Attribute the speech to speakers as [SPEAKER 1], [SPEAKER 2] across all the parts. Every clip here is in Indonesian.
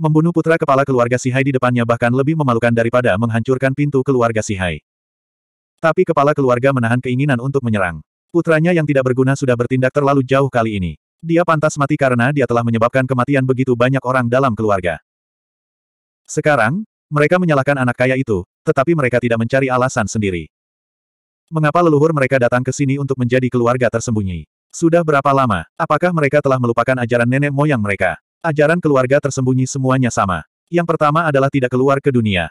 [SPEAKER 1] Membunuh putra kepala keluarga Sihai di depannya bahkan lebih memalukan daripada menghancurkan pintu keluarga Sihai. Tapi kepala keluarga menahan keinginan untuk menyerang. Putranya yang tidak berguna sudah bertindak terlalu jauh kali ini. Dia pantas mati karena dia telah menyebabkan kematian begitu banyak orang dalam keluarga. Sekarang, mereka menyalahkan anak kaya itu, tetapi mereka tidak mencari alasan sendiri. Mengapa leluhur mereka datang ke sini untuk menjadi keluarga tersembunyi? Sudah berapa lama? Apakah mereka telah melupakan ajaran nenek moyang mereka? Ajaran keluarga tersembunyi semuanya sama. Yang pertama adalah tidak keluar ke dunia.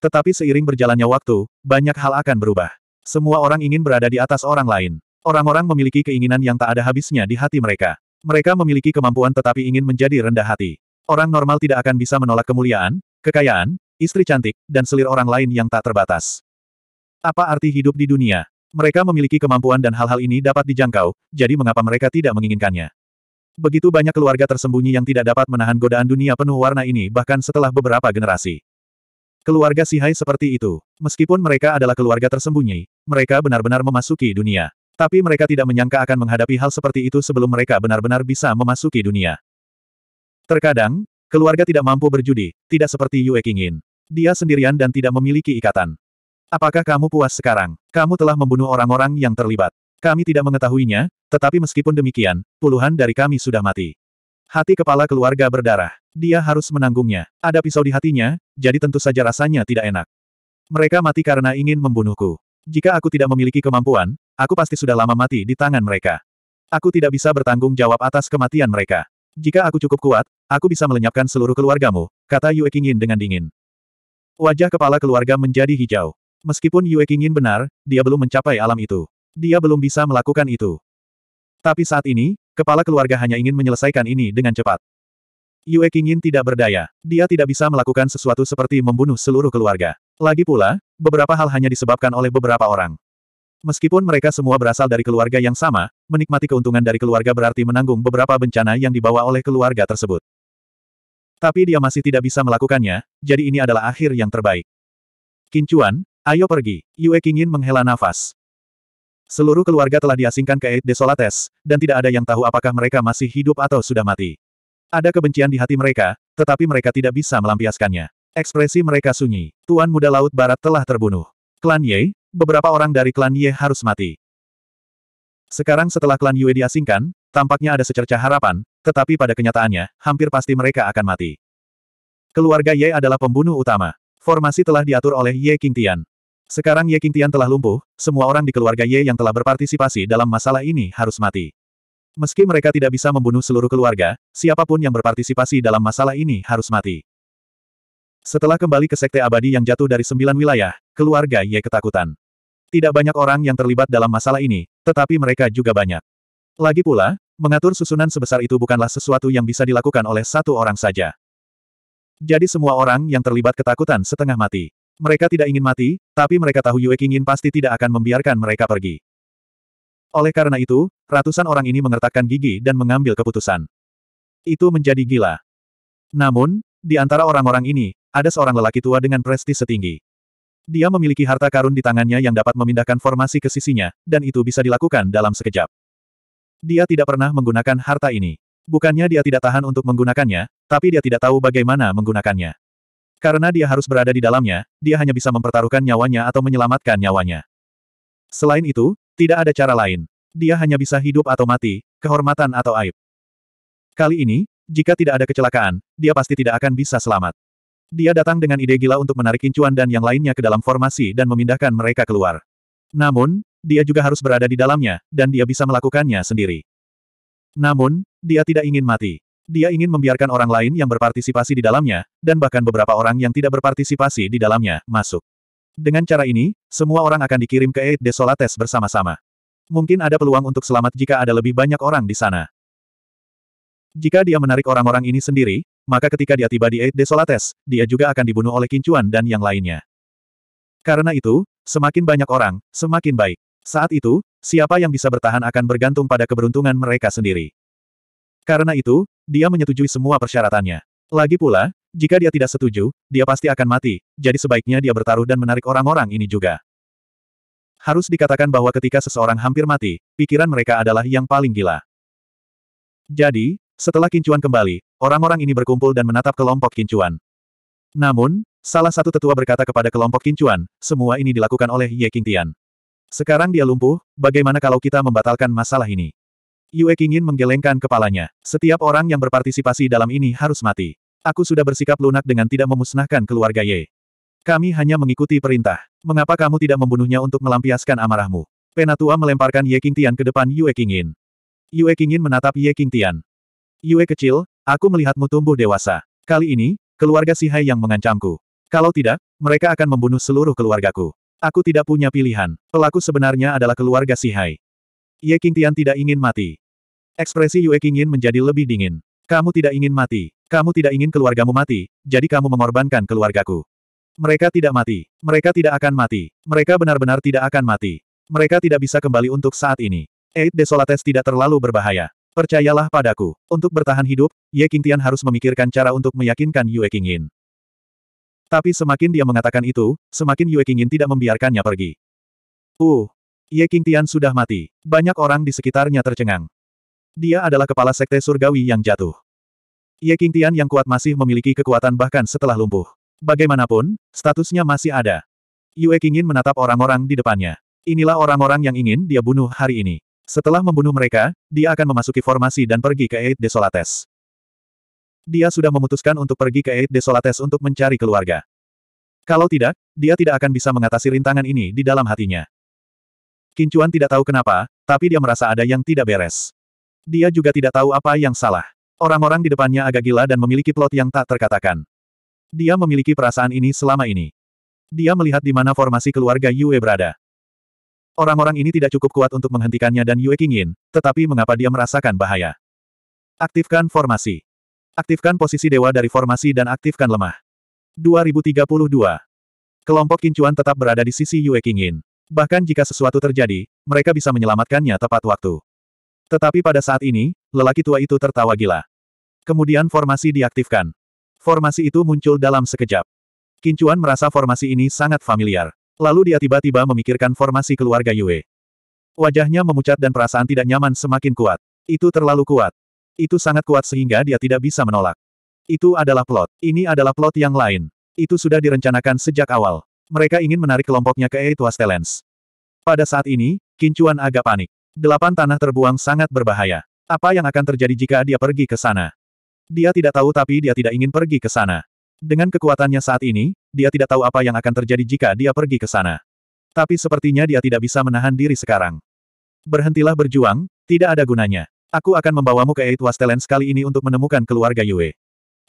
[SPEAKER 1] Tetapi seiring berjalannya waktu, banyak hal akan berubah. Semua orang ingin berada di atas orang lain. Orang-orang memiliki keinginan yang tak ada habisnya di hati mereka. Mereka memiliki kemampuan tetapi ingin menjadi rendah hati. Orang normal tidak akan bisa menolak kemuliaan, kekayaan, istri cantik, dan selir orang lain yang tak terbatas. Apa arti hidup di dunia? Mereka memiliki kemampuan dan hal-hal ini dapat dijangkau, jadi mengapa mereka tidak menginginkannya? Begitu banyak keluarga tersembunyi yang tidak dapat menahan godaan dunia penuh warna ini bahkan setelah beberapa generasi. Keluarga Sihai seperti itu. Meskipun mereka adalah keluarga tersembunyi, mereka benar-benar memasuki dunia. Tapi mereka tidak menyangka akan menghadapi hal seperti itu sebelum mereka benar-benar bisa memasuki dunia. Terkadang, keluarga tidak mampu berjudi, tidak seperti Yue Qingin. Dia sendirian dan tidak memiliki ikatan. Apakah kamu puas sekarang? Kamu telah membunuh orang-orang yang terlibat. Kami tidak mengetahuinya, tetapi meskipun demikian, puluhan dari kami sudah mati. Hati kepala keluarga berdarah. Dia harus menanggungnya. Ada pisau di hatinya, jadi tentu saja rasanya tidak enak. Mereka mati karena ingin membunuhku. Jika aku tidak memiliki kemampuan, aku pasti sudah lama mati di tangan mereka. Aku tidak bisa bertanggung jawab atas kematian mereka. Jika aku cukup kuat, aku bisa melenyapkan seluruh keluargamu, kata Yue Qingyin dengan dingin. Wajah kepala keluarga menjadi hijau. Meskipun Yue Qingyin benar, dia belum mencapai alam itu. Dia belum bisa melakukan itu. Tapi saat ini, kepala keluarga hanya ingin menyelesaikan ini dengan cepat. Yue Qingyin tidak berdaya. Dia tidak bisa melakukan sesuatu seperti membunuh seluruh keluarga. Lagi pula, beberapa hal hanya disebabkan oleh beberapa orang. Meskipun mereka semua berasal dari keluarga yang sama, menikmati keuntungan dari keluarga berarti menanggung beberapa bencana yang dibawa oleh keluarga tersebut. Tapi dia masih tidak bisa melakukannya, jadi ini adalah akhir yang terbaik. Kincuan, ayo pergi. Yue Qingyin menghela nafas. Seluruh keluarga telah diasingkan ke Eid Desolates, dan tidak ada yang tahu apakah mereka masih hidup atau sudah mati. Ada kebencian di hati mereka, tetapi mereka tidak bisa melampiaskannya. Ekspresi mereka sunyi. Tuan Muda Laut Barat telah terbunuh. Klan Ye, beberapa orang dari klan Ye harus mati. Sekarang setelah klan Yue diasingkan, tampaknya ada secerca harapan, tetapi pada kenyataannya, hampir pasti mereka akan mati. Keluarga Ye adalah pembunuh utama. Formasi telah diatur oleh Ye Qingtian. Sekarang Ye Qingtian telah lumpuh, semua orang di keluarga Ye yang telah berpartisipasi dalam masalah ini harus mati. Meski mereka tidak bisa membunuh seluruh keluarga, siapapun yang berpartisipasi dalam masalah ini harus mati. Setelah kembali ke sekte abadi yang jatuh dari sembilan wilayah, keluarga Ye ketakutan. Tidak banyak orang yang terlibat dalam masalah ini, tetapi mereka juga banyak. Lagi pula, mengatur susunan sebesar itu bukanlah sesuatu yang bisa dilakukan oleh satu orang saja. Jadi semua orang yang terlibat ketakutan setengah mati. Mereka tidak ingin mati, tapi mereka tahu Yue Qingyin pasti tidak akan membiarkan mereka pergi. Oleh karena itu, ratusan orang ini mengertakkan gigi dan mengambil keputusan. Itu menjadi gila. Namun, di antara orang-orang ini, ada seorang lelaki tua dengan prestis setinggi. Dia memiliki harta karun di tangannya yang dapat memindahkan formasi ke sisinya, dan itu bisa dilakukan dalam sekejap. Dia tidak pernah menggunakan harta ini. Bukannya dia tidak tahan untuk menggunakannya, tapi dia tidak tahu bagaimana menggunakannya. Karena dia harus berada di dalamnya, dia hanya bisa mempertaruhkan nyawanya atau menyelamatkan nyawanya. Selain itu, tidak ada cara lain. Dia hanya bisa hidup atau mati, kehormatan atau aib. Kali ini, jika tidak ada kecelakaan, dia pasti tidak akan bisa selamat. Dia datang dengan ide gila untuk menarik Incuan dan yang lainnya ke dalam formasi dan memindahkan mereka keluar. Namun, dia juga harus berada di dalamnya, dan dia bisa melakukannya sendiri. Namun, dia tidak ingin mati. Dia ingin membiarkan orang lain yang berpartisipasi di dalamnya, dan bahkan beberapa orang yang tidak berpartisipasi di dalamnya, masuk. Dengan cara ini, semua orang akan dikirim ke Eid Desolates bersama-sama. Mungkin ada peluang untuk selamat jika ada lebih banyak orang di sana. Jika dia menarik orang-orang ini sendiri, maka ketika dia tiba di Eid Desolates, dia juga akan dibunuh oleh Kincuan dan yang lainnya. Karena itu, semakin banyak orang, semakin baik. Saat itu, siapa yang bisa bertahan akan bergantung pada keberuntungan mereka sendiri. Karena itu, dia menyetujui semua persyaratannya. Lagi pula, jika dia tidak setuju, dia pasti akan mati, jadi sebaiknya dia bertaruh dan menarik orang-orang ini juga. Harus dikatakan bahwa ketika seseorang hampir mati, pikiran mereka adalah yang paling gila. Jadi, setelah kincuan kembali, orang-orang ini berkumpul dan menatap kelompok kincuan. Namun, salah satu tetua berkata kepada kelompok kincuan, semua ini dilakukan oleh Ye Qingtian. Sekarang dia lumpuh, bagaimana kalau kita membatalkan masalah ini? Yue Qingyin menggelengkan kepalanya. Setiap orang yang berpartisipasi dalam ini harus mati. Aku sudah bersikap lunak dengan tidak memusnahkan keluarga Ye. Kami hanya mengikuti perintah. Mengapa kamu tidak membunuhnya untuk melampiaskan amarahmu? Penatua melemparkan Ye Qingtian ke depan Yue Qingyin. Yue Qingyin menatap Ye Qingtian. Yue kecil, aku melihatmu tumbuh dewasa. Kali ini, keluarga Si Hai yang mengancamku. Kalau tidak, mereka akan membunuh seluruh keluargaku. Aku tidak punya pilihan. Pelaku sebenarnya adalah keluarga Si Hai. Ye Qingtian tidak ingin mati. Ekspresi Yue Qingyin menjadi lebih dingin. Kamu tidak ingin mati. Kamu tidak ingin keluargamu mati, jadi kamu mengorbankan keluargaku. Mereka tidak mati. Mereka tidak akan mati. Mereka benar-benar tidak akan mati. Mereka tidak bisa kembali untuk saat ini. Eight Desolates tidak terlalu berbahaya. Percayalah padaku. Untuk bertahan hidup, Ye Qingtian harus memikirkan cara untuk meyakinkan Yue Qingyin. Tapi semakin dia mengatakan itu, semakin Yue Qingyin tidak membiarkannya pergi. Uh, Ye Qingtian sudah mati. Banyak orang di sekitarnya tercengang. Dia adalah kepala sekte surgawi yang jatuh. Ye King Tian yang kuat masih memiliki kekuatan bahkan setelah lumpuh. Bagaimanapun, statusnya masih ada. Yue Qingin menatap orang-orang di depannya. Inilah orang-orang yang ingin dia bunuh hari ini. Setelah membunuh mereka, dia akan memasuki formasi dan pergi ke Eid Desolates. Dia sudah memutuskan untuk pergi ke Eid Desolates untuk mencari keluarga. Kalau tidak, dia tidak akan bisa mengatasi rintangan ini di dalam hatinya. Kincuan tidak tahu kenapa, tapi dia merasa ada yang tidak beres. Dia juga tidak tahu apa yang salah. Orang-orang di depannya agak gila dan memiliki plot yang tak terkatakan. Dia memiliki perasaan ini selama ini. Dia melihat di mana formasi keluarga Yue berada. Orang-orang ini tidak cukup kuat untuk menghentikannya dan Yue Qingyin, tetapi mengapa dia merasakan bahaya? Aktifkan formasi. Aktifkan posisi dewa dari formasi dan aktifkan lemah. 2032. Kelompok Kincuan tetap berada di sisi Yue Qingyin. Bahkan jika sesuatu terjadi, mereka bisa menyelamatkannya tepat waktu. Tetapi pada saat ini, lelaki tua itu tertawa gila. Kemudian formasi diaktifkan. Formasi itu muncul dalam sekejap. Kincuan merasa formasi ini sangat familiar. Lalu dia tiba-tiba memikirkan formasi keluarga Yue. Wajahnya memucat dan perasaan tidak nyaman semakin kuat. Itu terlalu kuat. Itu sangat kuat sehingga dia tidak bisa menolak. Itu adalah plot. Ini adalah plot yang lain. Itu sudah direncanakan sejak awal. Mereka ingin menarik kelompoknya ke Eight Talents. Pada saat ini, Kincuan agak panik. Delapan tanah terbuang sangat berbahaya. Apa yang akan terjadi jika dia pergi ke sana? Dia tidak tahu tapi dia tidak ingin pergi ke sana. Dengan kekuatannya saat ini, dia tidak tahu apa yang akan terjadi jika dia pergi ke sana. Tapi sepertinya dia tidak bisa menahan diri sekarang. Berhentilah berjuang, tidak ada gunanya. Aku akan membawamu ke Eight Wastelens kali ini untuk menemukan keluarga Yue.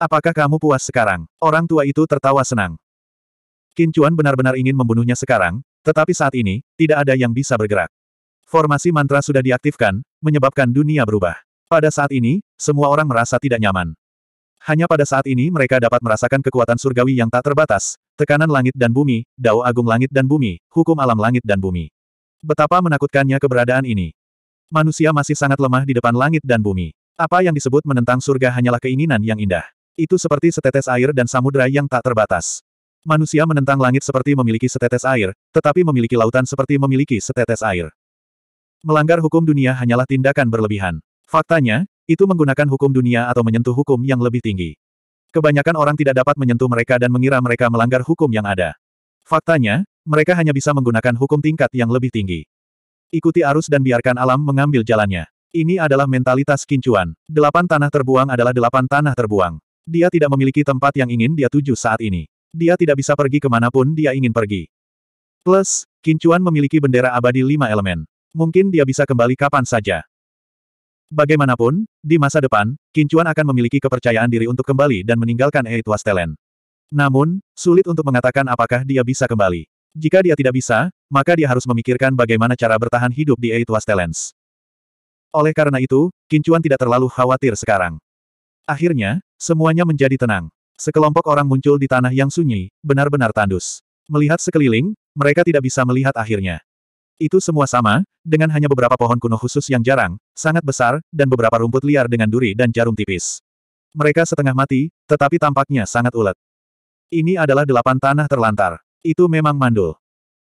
[SPEAKER 1] Apakah kamu puas sekarang? Orang tua itu tertawa senang. Kincuan benar-benar ingin membunuhnya sekarang, tetapi saat ini, tidak ada yang bisa bergerak. Formasi mantra sudah diaktifkan, menyebabkan dunia berubah. Pada saat ini, semua orang merasa tidak nyaman. Hanya pada saat ini mereka dapat merasakan kekuatan surgawi yang tak terbatas, tekanan langit dan bumi, dao agung langit dan bumi, hukum alam langit dan bumi. Betapa menakutkannya keberadaan ini. Manusia masih sangat lemah di depan langit dan bumi. Apa yang disebut menentang surga hanyalah keinginan yang indah. Itu seperti setetes air dan samudera yang tak terbatas. Manusia menentang langit seperti memiliki setetes air, tetapi memiliki lautan seperti memiliki setetes air. Melanggar hukum dunia hanyalah tindakan berlebihan. Faktanya, itu menggunakan hukum dunia atau menyentuh hukum yang lebih tinggi. Kebanyakan orang tidak dapat menyentuh mereka dan mengira mereka melanggar hukum yang ada. Faktanya, mereka hanya bisa menggunakan hukum tingkat yang lebih tinggi. Ikuti arus dan biarkan alam mengambil jalannya. Ini adalah mentalitas kincuan. Delapan tanah terbuang adalah delapan tanah terbuang. Dia tidak memiliki tempat yang ingin dia tuju saat ini. Dia tidak bisa pergi kemanapun dia ingin pergi. Plus, kincuan memiliki bendera abadi lima elemen. Mungkin dia bisa kembali kapan saja. Bagaimanapun, di masa depan, Kincuan akan memiliki kepercayaan diri untuk kembali dan meninggalkan Eight Wastelen. Namun, sulit untuk mengatakan apakah dia bisa kembali. Jika dia tidak bisa, maka dia harus memikirkan bagaimana cara bertahan hidup di Eight Wastelens. Oleh karena itu, Kincuan tidak terlalu khawatir sekarang. Akhirnya, semuanya menjadi tenang. Sekelompok orang muncul di tanah yang sunyi, benar-benar tandus. Melihat sekeliling, mereka tidak bisa melihat akhirnya. Itu semua sama, dengan hanya beberapa pohon kuno khusus yang jarang, sangat besar, dan beberapa rumput liar dengan duri dan jarum tipis. Mereka setengah mati, tetapi tampaknya sangat ulet. Ini adalah delapan tanah terlantar. Itu memang mandul.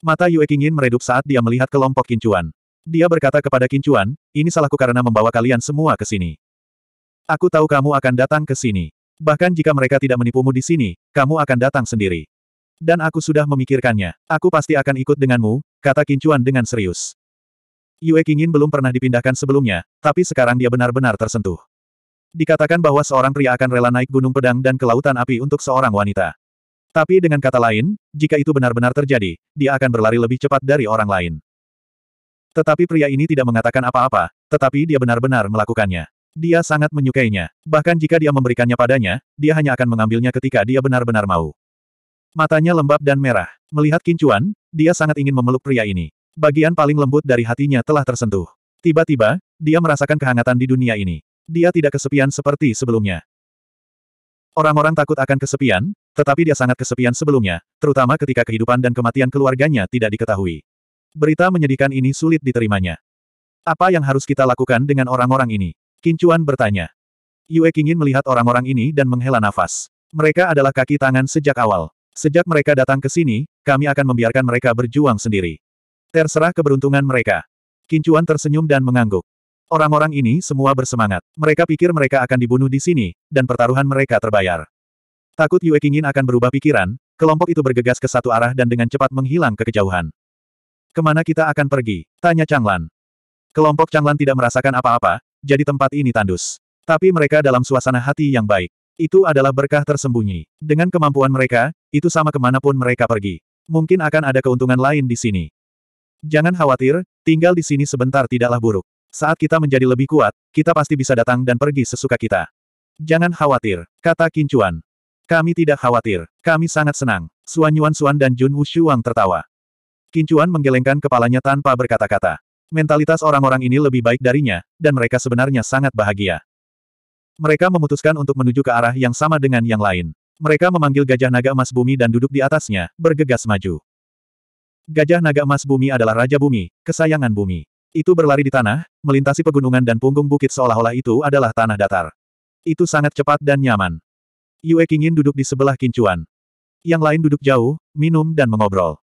[SPEAKER 1] Mata Yue Kingin meredup saat dia melihat kelompok kincuan. Dia berkata kepada kincuan, ini salahku karena membawa kalian semua ke sini. Aku tahu kamu akan datang ke sini. Bahkan jika mereka tidak menipumu di sini, kamu akan datang sendiri. Dan aku sudah memikirkannya. Aku pasti akan ikut denganmu, kata Kincuan dengan serius. Yue Qingyin belum pernah dipindahkan sebelumnya, tapi sekarang dia benar-benar tersentuh. Dikatakan bahwa seorang pria akan rela naik gunung pedang dan ke lautan api untuk seorang wanita. Tapi dengan kata lain, jika itu benar-benar terjadi, dia akan berlari lebih cepat dari orang lain. Tetapi pria ini tidak mengatakan apa-apa, tetapi dia benar-benar melakukannya. Dia sangat menyukainya. Bahkan jika dia memberikannya padanya, dia hanya akan mengambilnya ketika dia benar-benar mau. Matanya lembab dan merah. Melihat Kincuan, dia sangat ingin memeluk pria ini. Bagian paling lembut dari hatinya telah tersentuh. Tiba-tiba, dia merasakan kehangatan di dunia ini. Dia tidak kesepian seperti sebelumnya. Orang-orang takut akan kesepian, tetapi dia sangat kesepian sebelumnya, terutama ketika kehidupan dan kematian keluarganya tidak diketahui. Berita menyedihkan ini sulit diterimanya. Apa yang harus kita lakukan dengan orang-orang ini? Kincuan bertanya. Yue ingin melihat orang-orang ini dan menghela nafas. Mereka adalah kaki tangan sejak awal. Sejak mereka datang ke sini, kami akan membiarkan mereka berjuang sendiri. Terserah keberuntungan mereka. Kincuan tersenyum dan mengangguk. Orang-orang ini semua bersemangat. Mereka pikir mereka akan dibunuh di sini, dan pertaruhan mereka terbayar. Takut Yue Kingin akan berubah pikiran, kelompok itu bergegas ke satu arah dan dengan cepat menghilang ke kejauhan. Kemana kita akan pergi? Tanya Changlan. Kelompok Changlan tidak merasakan apa-apa, jadi tempat ini tandus. Tapi mereka dalam suasana hati yang baik. Itu adalah berkah tersembunyi. Dengan kemampuan mereka, itu sama kemanapun mereka pergi. Mungkin akan ada keuntungan lain di sini. Jangan khawatir, tinggal di sini sebentar tidaklah buruk. Saat kita menjadi lebih kuat, kita pasti bisa datang dan pergi sesuka kita. Jangan khawatir, kata Kincuan. Kami tidak khawatir, kami sangat senang. Suan Yuan Suan dan Jun Wang tertawa. Kincuan menggelengkan kepalanya tanpa berkata-kata. Mentalitas orang-orang ini lebih baik darinya, dan mereka sebenarnya sangat bahagia. Mereka memutuskan untuk menuju ke arah yang sama dengan yang lain. Mereka memanggil gajah naga emas bumi dan duduk di atasnya, bergegas maju. Gajah naga emas bumi adalah raja bumi, kesayangan bumi. Itu berlari di tanah, melintasi pegunungan dan punggung bukit seolah-olah itu adalah tanah datar. Itu sangat cepat dan nyaman. Yue Kingin duduk di sebelah kincuan. Yang lain duduk jauh, minum dan mengobrol.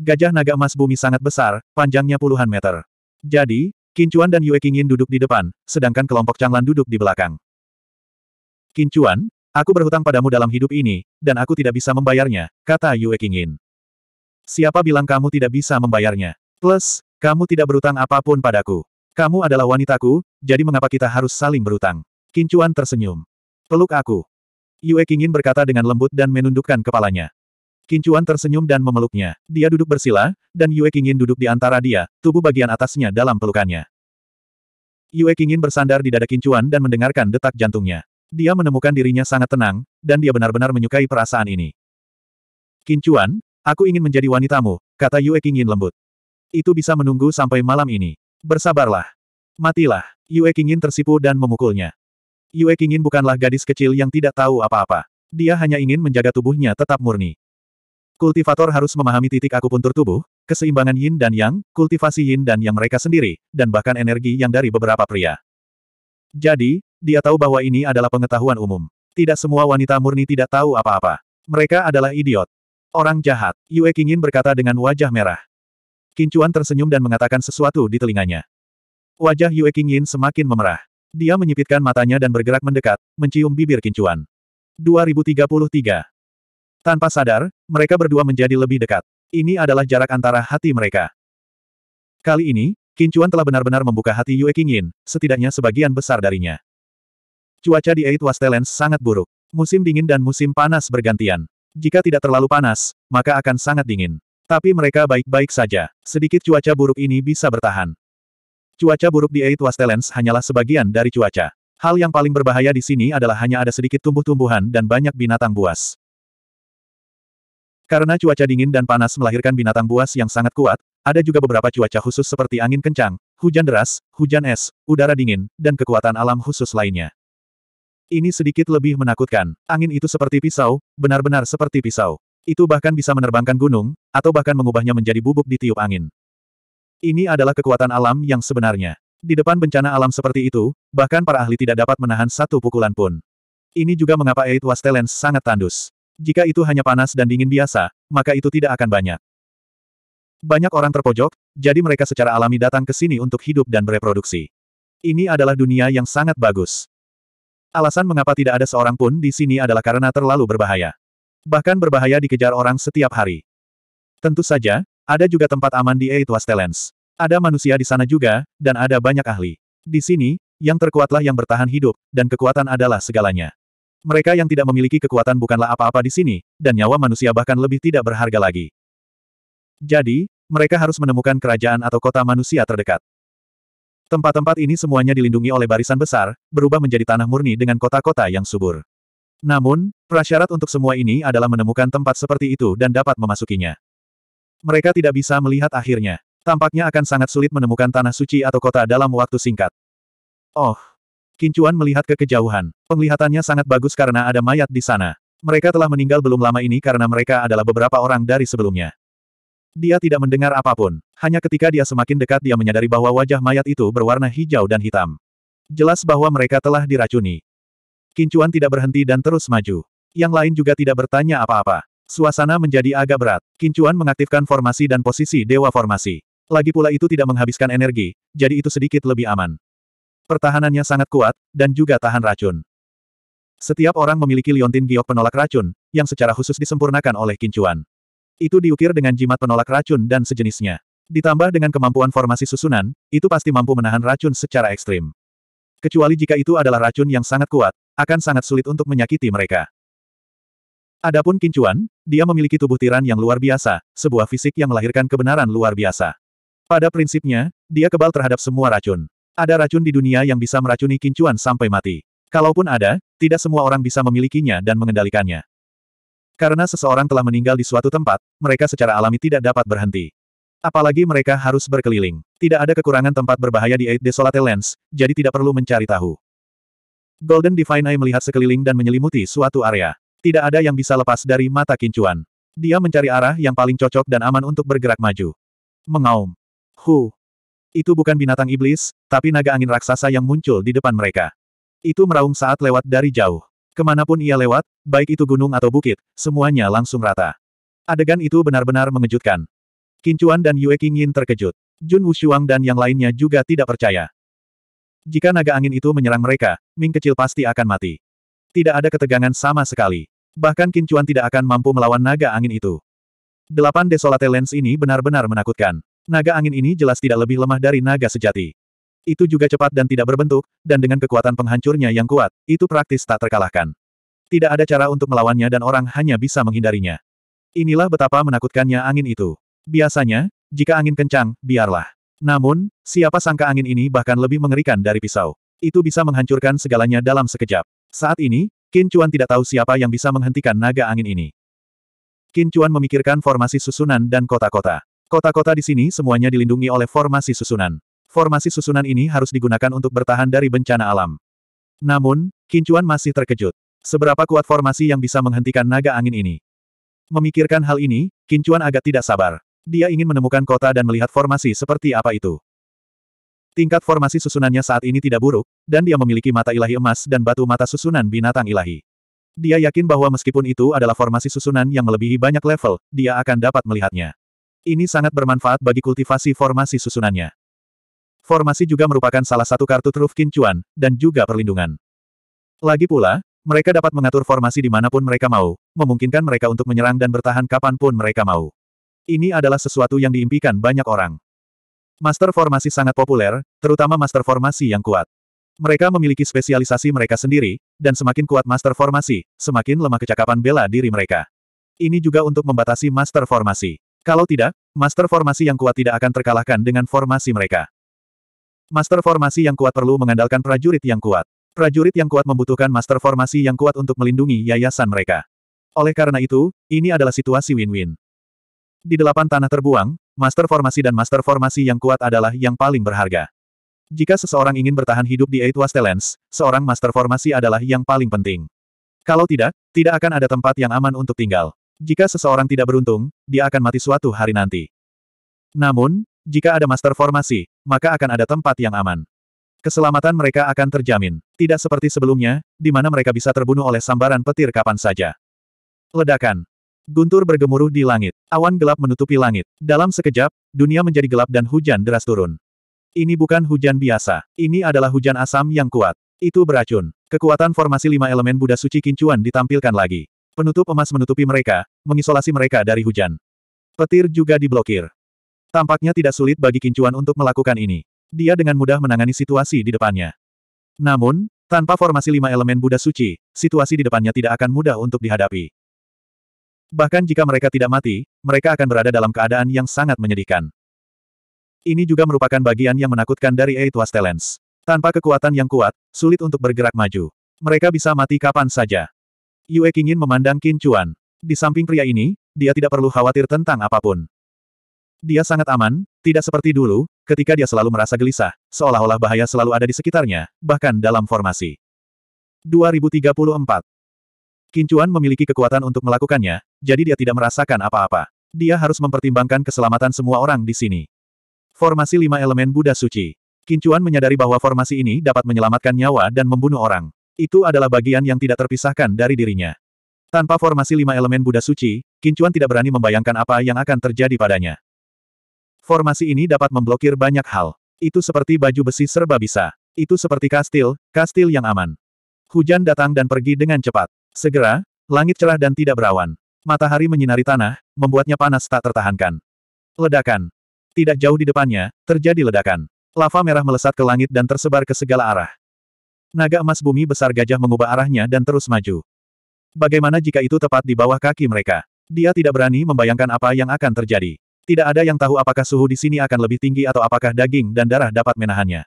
[SPEAKER 1] Gajah naga emas bumi sangat besar, panjangnya puluhan meter. Jadi, Kincuan dan Yue Kingin duduk di depan, sedangkan kelompok Changlan duduk di belakang. Kincuan, Aku berhutang padamu dalam hidup ini, dan aku tidak bisa membayarnya, kata Yue Qingyin. Siapa bilang kamu tidak bisa membayarnya? Plus, kamu tidak berhutang apapun padaku. Kamu adalah wanitaku, jadi mengapa kita harus saling berhutang? Kincuan tersenyum. Peluk aku. Yue Qingyin berkata dengan lembut dan menundukkan kepalanya. Kincuan tersenyum dan memeluknya. Dia duduk bersila, dan Yue Qingyin duduk di antara dia, tubuh bagian atasnya dalam pelukannya. Yue Qingyin bersandar di dada Kincuan dan mendengarkan detak jantungnya. Dia menemukan dirinya sangat tenang, dan dia benar-benar menyukai perasaan ini. Kincuan, aku ingin menjadi wanitamu, kata Yue Qingyin lembut. Itu bisa menunggu sampai malam ini. Bersabarlah. Matilah. Yue Qingyin tersipu dan memukulnya. Yue Qingyin bukanlah gadis kecil yang tidak tahu apa-apa. Dia hanya ingin menjaga tubuhnya tetap murni. Kultivator harus memahami titik akupuntur tubuh, keseimbangan yin dan yang, kultivasi yin dan yang mereka sendiri, dan bahkan energi yang dari beberapa pria. Jadi, dia tahu bahwa ini adalah pengetahuan umum. Tidak semua wanita murni tidak tahu apa-apa. Mereka adalah idiot. Orang jahat. Yue Qingin berkata dengan wajah merah. Kincuan tersenyum dan mengatakan sesuatu di telinganya. Wajah Yue Qingin semakin memerah. Dia menyipitkan matanya dan bergerak mendekat, mencium bibir Kincuan. 2033 Tanpa sadar, mereka berdua menjadi lebih dekat. Ini adalah jarak antara hati mereka. Kali ini, Kincuan telah benar-benar membuka hati Yue Qingyin, setidaknya sebagian besar darinya. Cuaca di Eight Wastelands sangat buruk. Musim dingin dan musim panas bergantian. Jika tidak terlalu panas, maka akan sangat dingin. Tapi mereka baik-baik saja. Sedikit cuaca buruk ini bisa bertahan. Cuaca buruk di Eight Wastelands hanyalah sebagian dari cuaca. Hal yang paling berbahaya di sini adalah hanya ada sedikit tumbuh-tumbuhan dan banyak binatang buas. Karena cuaca dingin dan panas melahirkan binatang buas yang sangat kuat, ada juga beberapa cuaca khusus seperti angin kencang, hujan deras, hujan es, udara dingin, dan kekuatan alam khusus lainnya. Ini sedikit lebih menakutkan. Angin itu seperti pisau, benar-benar seperti pisau. Itu bahkan bisa menerbangkan gunung, atau bahkan mengubahnya menjadi bubuk di tiup angin. Ini adalah kekuatan alam yang sebenarnya. Di depan bencana alam seperti itu, bahkan para ahli tidak dapat menahan satu pukulan pun. Ini juga mengapa Eid Wastelens sangat tandus. Jika itu hanya panas dan dingin biasa, maka itu tidak akan banyak. Banyak orang terpojok, jadi mereka secara alami datang ke sini untuk hidup dan bereproduksi. Ini adalah dunia yang sangat bagus. Alasan mengapa tidak ada seorang pun di sini adalah karena terlalu berbahaya. Bahkan berbahaya dikejar orang setiap hari. Tentu saja, ada juga tempat aman di Eight Wastelands. Ada manusia di sana juga, dan ada banyak ahli. Di sini, yang terkuatlah yang bertahan hidup, dan kekuatan adalah segalanya. Mereka yang tidak memiliki kekuatan bukanlah apa-apa di sini, dan nyawa manusia bahkan lebih tidak berharga lagi. Jadi, mereka harus menemukan kerajaan atau kota manusia terdekat. Tempat-tempat ini semuanya dilindungi oleh barisan besar, berubah menjadi tanah murni dengan kota-kota yang subur. Namun, prasyarat untuk semua ini adalah menemukan tempat seperti itu dan dapat memasukinya. Mereka tidak bisa melihat akhirnya. Tampaknya akan sangat sulit menemukan tanah suci atau kota dalam waktu singkat. Oh, Kincuan melihat ke kejauhan. Penglihatannya sangat bagus karena ada mayat di sana. Mereka telah meninggal belum lama ini karena mereka adalah beberapa orang dari sebelumnya. Dia tidak mendengar apapun. Hanya ketika dia semakin dekat dia menyadari bahwa wajah mayat itu berwarna hijau dan hitam. Jelas bahwa mereka telah diracuni. Kincuan tidak berhenti dan terus maju. Yang lain juga tidak bertanya apa-apa. Suasana menjadi agak berat. Kincuan mengaktifkan formasi dan posisi dewa formasi. Lagi pula itu tidak menghabiskan energi, jadi itu sedikit lebih aman. Pertahanannya sangat kuat, dan juga tahan racun. Setiap orang memiliki liontin giok penolak racun, yang secara khusus disempurnakan oleh Kincuan. Itu diukir dengan jimat penolak racun dan sejenisnya. Ditambah dengan kemampuan formasi susunan, itu pasti mampu menahan racun secara ekstrim. Kecuali jika itu adalah racun yang sangat kuat, akan sangat sulit untuk menyakiti mereka. Adapun Kincuan, dia memiliki tubuh tiran yang luar biasa, sebuah fisik yang melahirkan kebenaran luar biasa. Pada prinsipnya, dia kebal terhadap semua racun. Ada racun di dunia yang bisa meracuni Kincuan sampai mati. Kalaupun ada, tidak semua orang bisa memilikinya dan mengendalikannya. Karena seseorang telah meninggal di suatu tempat, mereka secara alami tidak dapat berhenti. Apalagi mereka harus berkeliling. Tidak ada kekurangan tempat berbahaya di Eight Desolate Lands, jadi tidak perlu mencari tahu. Golden Divine Eye melihat sekeliling dan menyelimuti suatu area. Tidak ada yang bisa lepas dari mata kincuan. Dia mencari arah yang paling cocok dan aman untuk bergerak maju. Mengaum. Hu. Itu bukan binatang iblis, tapi naga angin raksasa yang muncul di depan mereka. Itu meraung saat lewat dari jauh. Kemanapun ia lewat, baik itu gunung atau bukit, semuanya langsung rata. Adegan itu benar-benar mengejutkan. Kincuan dan Yue Qingyin terkejut. Jun Wushuang dan yang lainnya juga tidak percaya. Jika naga angin itu menyerang mereka, Ming kecil pasti akan mati. Tidak ada ketegangan sama sekali. Bahkan Kincuan tidak akan mampu melawan naga angin itu. Delapan desolate lens ini benar-benar menakutkan. Naga angin ini jelas tidak lebih lemah dari naga sejati. Itu juga cepat dan tidak berbentuk, dan dengan kekuatan penghancurnya yang kuat, itu praktis tak terkalahkan. Tidak ada cara untuk melawannya dan orang hanya bisa menghindarinya. Inilah betapa menakutkannya angin itu. Biasanya, jika angin kencang, biarlah. Namun, siapa sangka angin ini bahkan lebih mengerikan dari pisau. Itu bisa menghancurkan segalanya dalam sekejap. Saat ini, Qin Chuan tidak tahu siapa yang bisa menghentikan naga angin ini. Qin Chuan memikirkan formasi susunan dan kota-kota. Kota-kota di sini semuanya dilindungi oleh formasi susunan formasi susunan ini harus digunakan untuk bertahan dari bencana alam. Namun, Kincuan masih terkejut. Seberapa kuat formasi yang bisa menghentikan naga angin ini? Memikirkan hal ini, Kincuan agak tidak sabar. Dia ingin menemukan kota dan melihat formasi seperti apa itu. Tingkat formasi susunannya saat ini tidak buruk, dan dia memiliki mata ilahi emas dan batu mata susunan binatang ilahi. Dia yakin bahwa meskipun itu adalah formasi susunan yang melebihi banyak level, dia akan dapat melihatnya. Ini sangat bermanfaat bagi kultivasi formasi susunannya. Formasi juga merupakan salah satu kartu truf kincuan, dan juga perlindungan. Lagi pula, mereka dapat mengatur formasi di dimanapun mereka mau, memungkinkan mereka untuk menyerang dan bertahan kapanpun mereka mau. Ini adalah sesuatu yang diimpikan banyak orang. Master formasi sangat populer, terutama master formasi yang kuat. Mereka memiliki spesialisasi mereka sendiri, dan semakin kuat master formasi, semakin lemah kecakapan bela diri mereka. Ini juga untuk membatasi master formasi. Kalau tidak, master formasi yang kuat tidak akan terkalahkan dengan formasi mereka. Master formasi yang kuat perlu mengandalkan prajurit yang kuat. Prajurit yang kuat membutuhkan master formasi yang kuat untuk melindungi yayasan mereka. Oleh karena itu, ini adalah situasi win-win. Di delapan tanah terbuang, master formasi dan master formasi yang kuat adalah yang paling berharga. Jika seseorang ingin bertahan hidup di Eight Wastelands, seorang master formasi adalah yang paling penting. Kalau tidak, tidak akan ada tempat yang aman untuk tinggal. Jika seseorang tidak beruntung, dia akan mati suatu hari nanti. Namun, jika ada master formasi, maka akan ada tempat yang aman. Keselamatan mereka akan terjamin. Tidak seperti sebelumnya, di mana mereka bisa terbunuh oleh sambaran petir kapan saja. Ledakan. Guntur bergemuruh di langit. Awan gelap menutupi langit. Dalam sekejap, dunia menjadi gelap dan hujan deras turun. Ini bukan hujan biasa. Ini adalah hujan asam yang kuat. Itu beracun. Kekuatan formasi lima elemen Buddha Suci Kincuan ditampilkan lagi. Penutup emas menutupi mereka, mengisolasi mereka dari hujan. Petir juga diblokir. Tampaknya tidak sulit bagi Kincuan untuk melakukan ini. Dia dengan mudah menangani situasi di depannya. Namun, tanpa formasi lima elemen Buddha suci, situasi di depannya tidak akan mudah untuk dihadapi. Bahkan jika mereka tidak mati, mereka akan berada dalam keadaan yang sangat menyedihkan. Ini juga merupakan bagian yang menakutkan dari Eight Was Talents. Tanpa kekuatan yang kuat, sulit untuk bergerak maju. Mereka bisa mati kapan saja. Yue ingin memandang Kincuan. Di samping pria ini, dia tidak perlu khawatir tentang apapun. Dia sangat aman, tidak seperti dulu, ketika dia selalu merasa gelisah, seolah-olah bahaya selalu ada di sekitarnya, bahkan dalam formasi. 2034 Kincuan memiliki kekuatan untuk melakukannya, jadi dia tidak merasakan apa-apa. Dia harus mempertimbangkan keselamatan semua orang di sini. Formasi lima elemen Buddha Suci. Kincuan menyadari bahwa formasi ini dapat menyelamatkan nyawa dan membunuh orang. Itu adalah bagian yang tidak terpisahkan dari dirinya. Tanpa formasi lima elemen Buddha Suci, Kincuan tidak berani membayangkan apa yang akan terjadi padanya. Formasi ini dapat memblokir banyak hal. Itu seperti baju besi serba bisa. Itu seperti kastil, kastil yang aman. Hujan datang dan pergi dengan cepat. Segera, langit cerah dan tidak berawan. Matahari menyinari tanah, membuatnya panas tak tertahankan. Ledakan. Tidak jauh di depannya, terjadi ledakan. Lava merah melesat ke langit dan tersebar ke segala arah. Naga emas bumi besar gajah mengubah arahnya dan terus maju. Bagaimana jika itu tepat di bawah kaki mereka? Dia tidak berani membayangkan apa yang akan terjadi. Tidak ada yang tahu apakah suhu di sini akan lebih tinggi atau apakah daging dan darah dapat menahannya.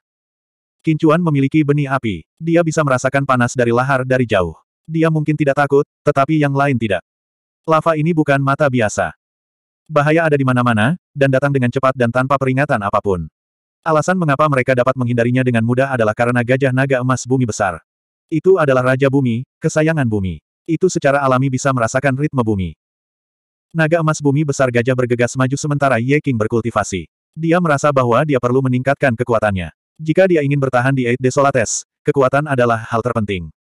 [SPEAKER 1] Kincuan memiliki benih api. Dia bisa merasakan panas dari lahar dari jauh. Dia mungkin tidak takut, tetapi yang lain tidak. Lava ini bukan mata biasa. Bahaya ada di mana-mana, dan datang dengan cepat dan tanpa peringatan apapun. Alasan mengapa mereka dapat menghindarinya dengan mudah adalah karena gajah naga emas bumi besar. Itu adalah raja bumi, kesayangan bumi. Itu secara alami bisa merasakan ritme bumi. Naga emas bumi besar gajah bergegas maju sementara Ye King berkultivasi. Dia merasa bahwa dia perlu meningkatkan kekuatannya. Jika dia ingin bertahan di Eight Desolates, kekuatan adalah hal terpenting.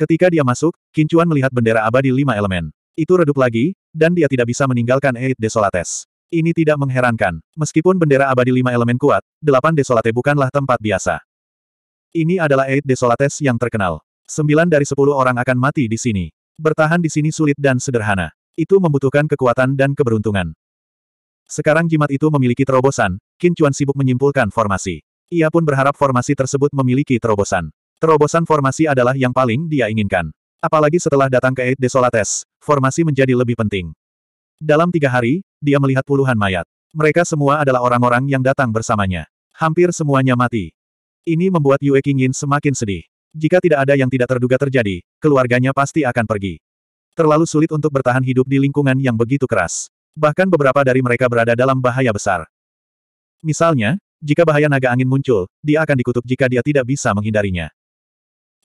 [SPEAKER 1] Ketika dia masuk, Kincuan melihat bendera abadi lima elemen. Itu redup lagi, dan dia tidak bisa meninggalkan Eight Desolates. Ini tidak mengherankan. Meskipun bendera abadi lima elemen kuat, delapan desolate bukanlah tempat biasa. Ini adalah Eight Desolates yang terkenal. Sembilan dari sepuluh orang akan mati di sini. Bertahan di sini sulit dan sederhana. Itu membutuhkan kekuatan dan keberuntungan. Sekarang jimat itu memiliki terobosan, Qin Chuan sibuk menyimpulkan formasi. Ia pun berharap formasi tersebut memiliki terobosan. Terobosan formasi adalah yang paling dia inginkan. Apalagi setelah datang ke Eid Desolates, formasi menjadi lebih penting. Dalam tiga hari, dia melihat puluhan mayat. Mereka semua adalah orang-orang yang datang bersamanya. Hampir semuanya mati. Ini membuat Yue Qingyin semakin sedih. Jika tidak ada yang tidak terduga terjadi, keluarganya pasti akan pergi. Terlalu sulit untuk bertahan hidup di lingkungan yang begitu keras. Bahkan beberapa dari mereka berada dalam bahaya besar. Misalnya, jika bahaya naga angin muncul, dia akan dikutuk jika dia tidak bisa menghindarinya.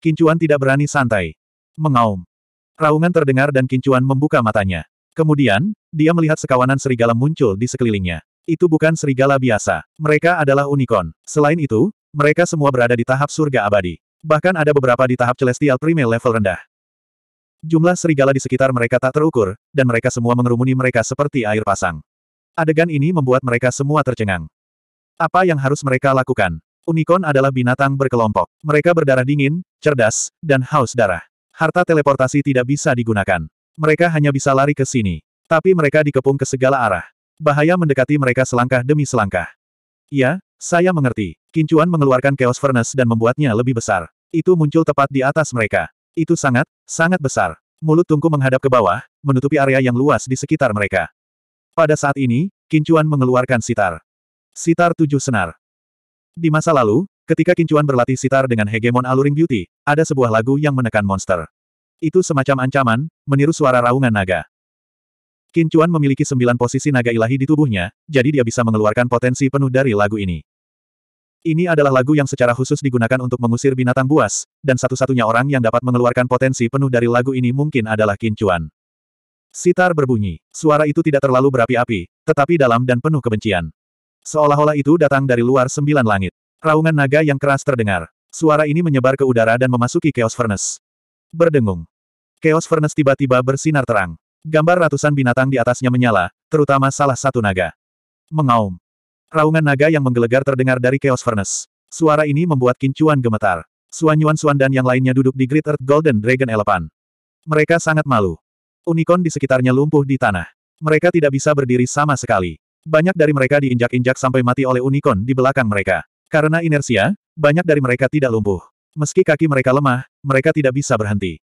[SPEAKER 1] Kincuan tidak berani santai. Mengaum. Raungan terdengar dan Kincuan membuka matanya. Kemudian, dia melihat sekawanan serigala muncul di sekelilingnya. Itu bukan serigala biasa. Mereka adalah unicorn. Selain itu, mereka semua berada di tahap surga abadi. Bahkan ada beberapa di tahap celestial primal level rendah. Jumlah serigala di sekitar mereka tak terukur, dan mereka semua mengerumuni mereka seperti air pasang. Adegan ini membuat mereka semua tercengang. Apa yang harus mereka lakukan? Unicorn adalah binatang berkelompok. Mereka berdarah dingin, cerdas, dan haus darah. Harta teleportasi tidak bisa digunakan. Mereka hanya bisa lari ke sini. Tapi mereka dikepung ke segala arah. Bahaya mendekati mereka selangkah demi selangkah. Ya, saya mengerti. Kincuan mengeluarkan Chaos Furnace dan membuatnya lebih besar. Itu muncul tepat di atas mereka. Itu sangat, sangat besar. Mulut Tungku menghadap ke bawah, menutupi area yang luas di sekitar mereka. Pada saat ini, Kincuan mengeluarkan sitar. Sitar tujuh senar. Di masa lalu, ketika Kincuan berlatih sitar dengan hegemon aluring beauty, ada sebuah lagu yang menekan monster. Itu semacam ancaman, meniru suara raungan naga. Kincuan memiliki sembilan posisi naga ilahi di tubuhnya, jadi dia bisa mengeluarkan potensi penuh dari lagu ini. Ini adalah lagu yang secara khusus digunakan untuk mengusir binatang buas, dan satu-satunya orang yang dapat mengeluarkan potensi penuh dari lagu ini mungkin adalah Kincuan. Sitar berbunyi. Suara itu tidak terlalu berapi-api, tetapi dalam dan penuh kebencian. Seolah-olah itu datang dari luar sembilan langit. Raungan naga yang keras terdengar. Suara ini menyebar ke udara dan memasuki Chaos Furnace. Berdengung. Chaos Furnace tiba-tiba bersinar terang. Gambar ratusan binatang di atasnya menyala, terutama salah satu naga. Mengaum. Raungan naga yang menggelegar terdengar dari Chaos Furnace. Suara ini membuat Kincuan gemetar. Suan Suan dan yang lainnya duduk di Great Earth Golden Dragon Elephant. Mereka sangat malu. Unicorn di sekitarnya lumpuh di tanah. Mereka tidak bisa berdiri sama sekali. Banyak dari mereka diinjak-injak sampai mati oleh unicorn di belakang mereka. Karena inersia, banyak dari mereka tidak lumpuh. Meski kaki mereka lemah, mereka tidak bisa berhenti.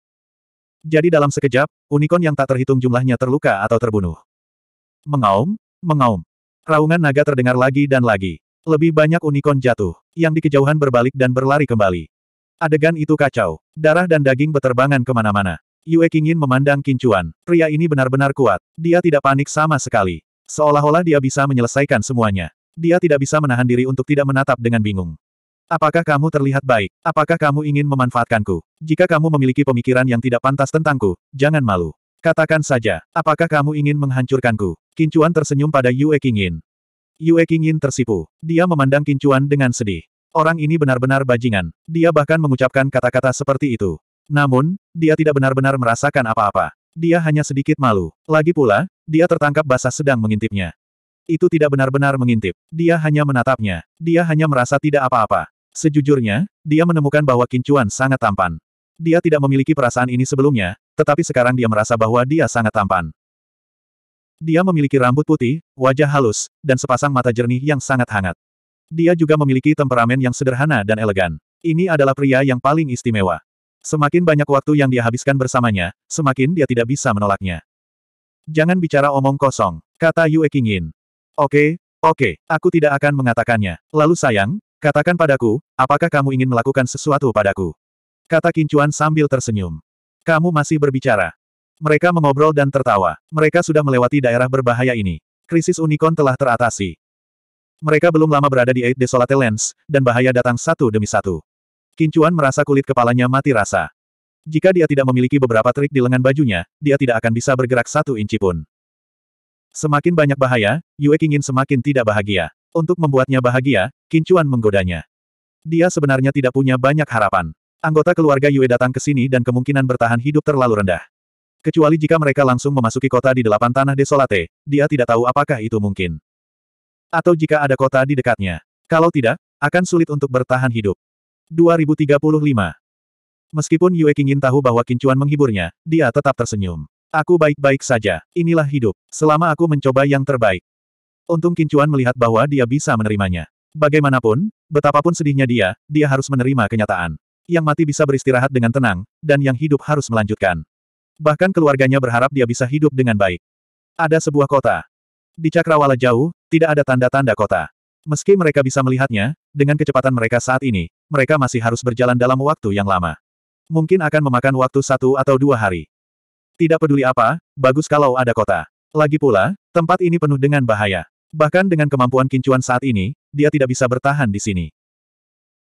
[SPEAKER 1] Jadi dalam sekejap, unicorn yang tak terhitung jumlahnya terluka atau terbunuh. Mengaum, mengaum. Raungan naga terdengar lagi dan lagi. Lebih banyak unicorn jatuh, yang di kejauhan berbalik dan berlari kembali. Adegan itu kacau. Darah dan daging beterbangan kemana-mana. Yue Qingyin memandang Kincuan. Pria ini benar-benar kuat. Dia tidak panik sama sekali. Seolah-olah dia bisa menyelesaikan semuanya. Dia tidak bisa menahan diri untuk tidak menatap dengan bingung. Apakah kamu terlihat baik? Apakah kamu ingin memanfaatkanku? Jika kamu memiliki pemikiran yang tidak pantas tentangku, jangan malu. Katakan saja, apakah kamu ingin menghancurkanku? Kincuan tersenyum pada Yue Qingyin. Yue Qingyin tersipu. Dia memandang Kincuan dengan sedih. Orang ini benar-benar bajingan. Dia bahkan mengucapkan kata-kata seperti itu. Namun, dia tidak benar-benar merasakan apa-apa. Dia hanya sedikit malu. Lagi pula, dia tertangkap basah sedang mengintipnya. Itu tidak benar-benar mengintip. Dia hanya menatapnya. Dia hanya merasa tidak apa-apa. Sejujurnya, dia menemukan bahwa Kincuan sangat tampan. Dia tidak memiliki perasaan ini sebelumnya, tetapi sekarang dia merasa bahwa dia sangat tampan. Dia memiliki rambut putih, wajah halus, dan sepasang mata jernih yang sangat hangat. Dia juga memiliki temperamen yang sederhana dan elegan. Ini adalah pria yang paling istimewa. Semakin banyak waktu yang dia habiskan bersamanya, semakin dia tidak bisa menolaknya. Jangan bicara omong kosong, kata Yue Qingyin. Oke, oke, aku tidak akan mengatakannya. Lalu sayang, katakan padaku, apakah kamu ingin melakukan sesuatu padaku? Kata Kincuan sambil tersenyum. Kamu masih berbicara. Mereka mengobrol dan tertawa. Mereka sudah melewati daerah berbahaya ini. Krisis unicorn telah teratasi. Mereka belum lama berada di Eight Desolate Lands, dan bahaya datang satu demi satu. Kincuan merasa kulit kepalanya mati rasa. Jika dia tidak memiliki beberapa trik di lengan bajunya, dia tidak akan bisa bergerak satu inci pun. Semakin banyak bahaya, Yue ingin semakin tidak bahagia. Untuk membuatnya bahagia, Kincuan menggodanya. Dia sebenarnya tidak punya banyak harapan. Anggota keluarga Yue datang ke sini dan kemungkinan bertahan hidup terlalu rendah. Kecuali jika mereka langsung memasuki kota di delapan tanah desolate, dia tidak tahu apakah itu mungkin. Atau jika ada kota di dekatnya. Kalau tidak, akan sulit untuk bertahan hidup. 2035 Meskipun Yue ingin tahu bahwa Kincuan menghiburnya, dia tetap tersenyum. Aku baik-baik saja, inilah hidup, selama aku mencoba yang terbaik. Untung Kincuan melihat bahwa dia bisa menerimanya. Bagaimanapun, betapapun sedihnya dia, dia harus menerima kenyataan. Yang mati bisa beristirahat dengan tenang, dan yang hidup harus melanjutkan. Bahkan keluarganya berharap dia bisa hidup dengan baik. Ada sebuah kota. Di cakrawala jauh, tidak ada tanda-tanda kota. Meski mereka bisa melihatnya, dengan kecepatan mereka saat ini, mereka masih harus berjalan dalam waktu yang lama. Mungkin akan memakan waktu satu atau dua hari. Tidak peduli apa, bagus kalau ada kota. Lagi pula, tempat ini penuh dengan bahaya. Bahkan dengan kemampuan kincuan saat ini, dia tidak bisa bertahan di sini.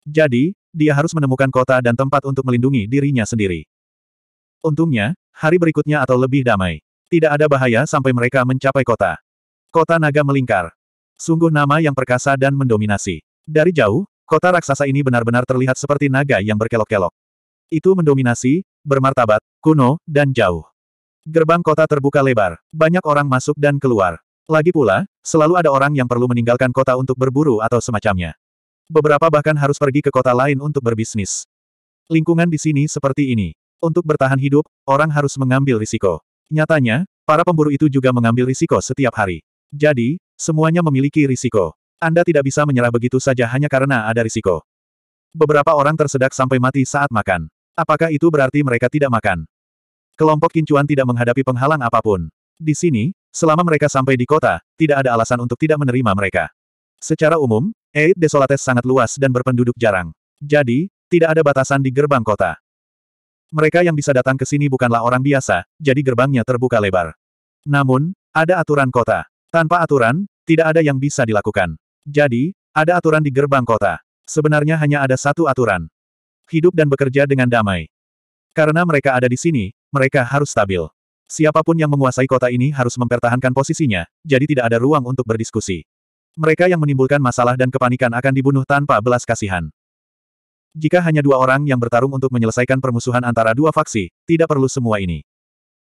[SPEAKER 1] Jadi, dia harus menemukan kota dan tempat untuk melindungi dirinya sendiri. Untungnya, hari berikutnya atau lebih damai. Tidak ada bahaya sampai mereka mencapai kota. Kota naga melingkar. Sungguh nama yang perkasa dan mendominasi. Dari jauh, kota raksasa ini benar-benar terlihat seperti naga yang berkelok-kelok. Itu mendominasi, bermartabat, kuno, dan jauh. Gerbang kota terbuka lebar, banyak orang masuk dan keluar. Lagi pula, selalu ada orang yang perlu meninggalkan kota untuk berburu atau semacamnya. Beberapa bahkan harus pergi ke kota lain untuk berbisnis. Lingkungan di sini seperti ini. Untuk bertahan hidup, orang harus mengambil risiko. Nyatanya, para pemburu itu juga mengambil risiko setiap hari. Jadi, semuanya memiliki risiko. Anda tidak bisa menyerah begitu saja hanya karena ada risiko. Beberapa orang tersedak sampai mati saat makan. Apakah itu berarti mereka tidak makan? Kelompok kincuan tidak menghadapi penghalang apapun. Di sini, selama mereka sampai di kota, tidak ada alasan untuk tidak menerima mereka. Secara umum, Eid Desolates sangat luas dan berpenduduk jarang. Jadi, tidak ada batasan di gerbang kota. Mereka yang bisa datang ke sini bukanlah orang biasa, jadi gerbangnya terbuka lebar. Namun, ada aturan kota. Tanpa aturan, tidak ada yang bisa dilakukan. Jadi, ada aturan di gerbang kota. Sebenarnya hanya ada satu aturan. Hidup dan bekerja dengan damai. Karena mereka ada di sini, mereka harus stabil. Siapapun yang menguasai kota ini harus mempertahankan posisinya, jadi tidak ada ruang untuk berdiskusi. Mereka yang menimbulkan masalah dan kepanikan akan dibunuh tanpa belas kasihan. Jika hanya dua orang yang bertarung untuk menyelesaikan permusuhan antara dua faksi, tidak perlu semua ini.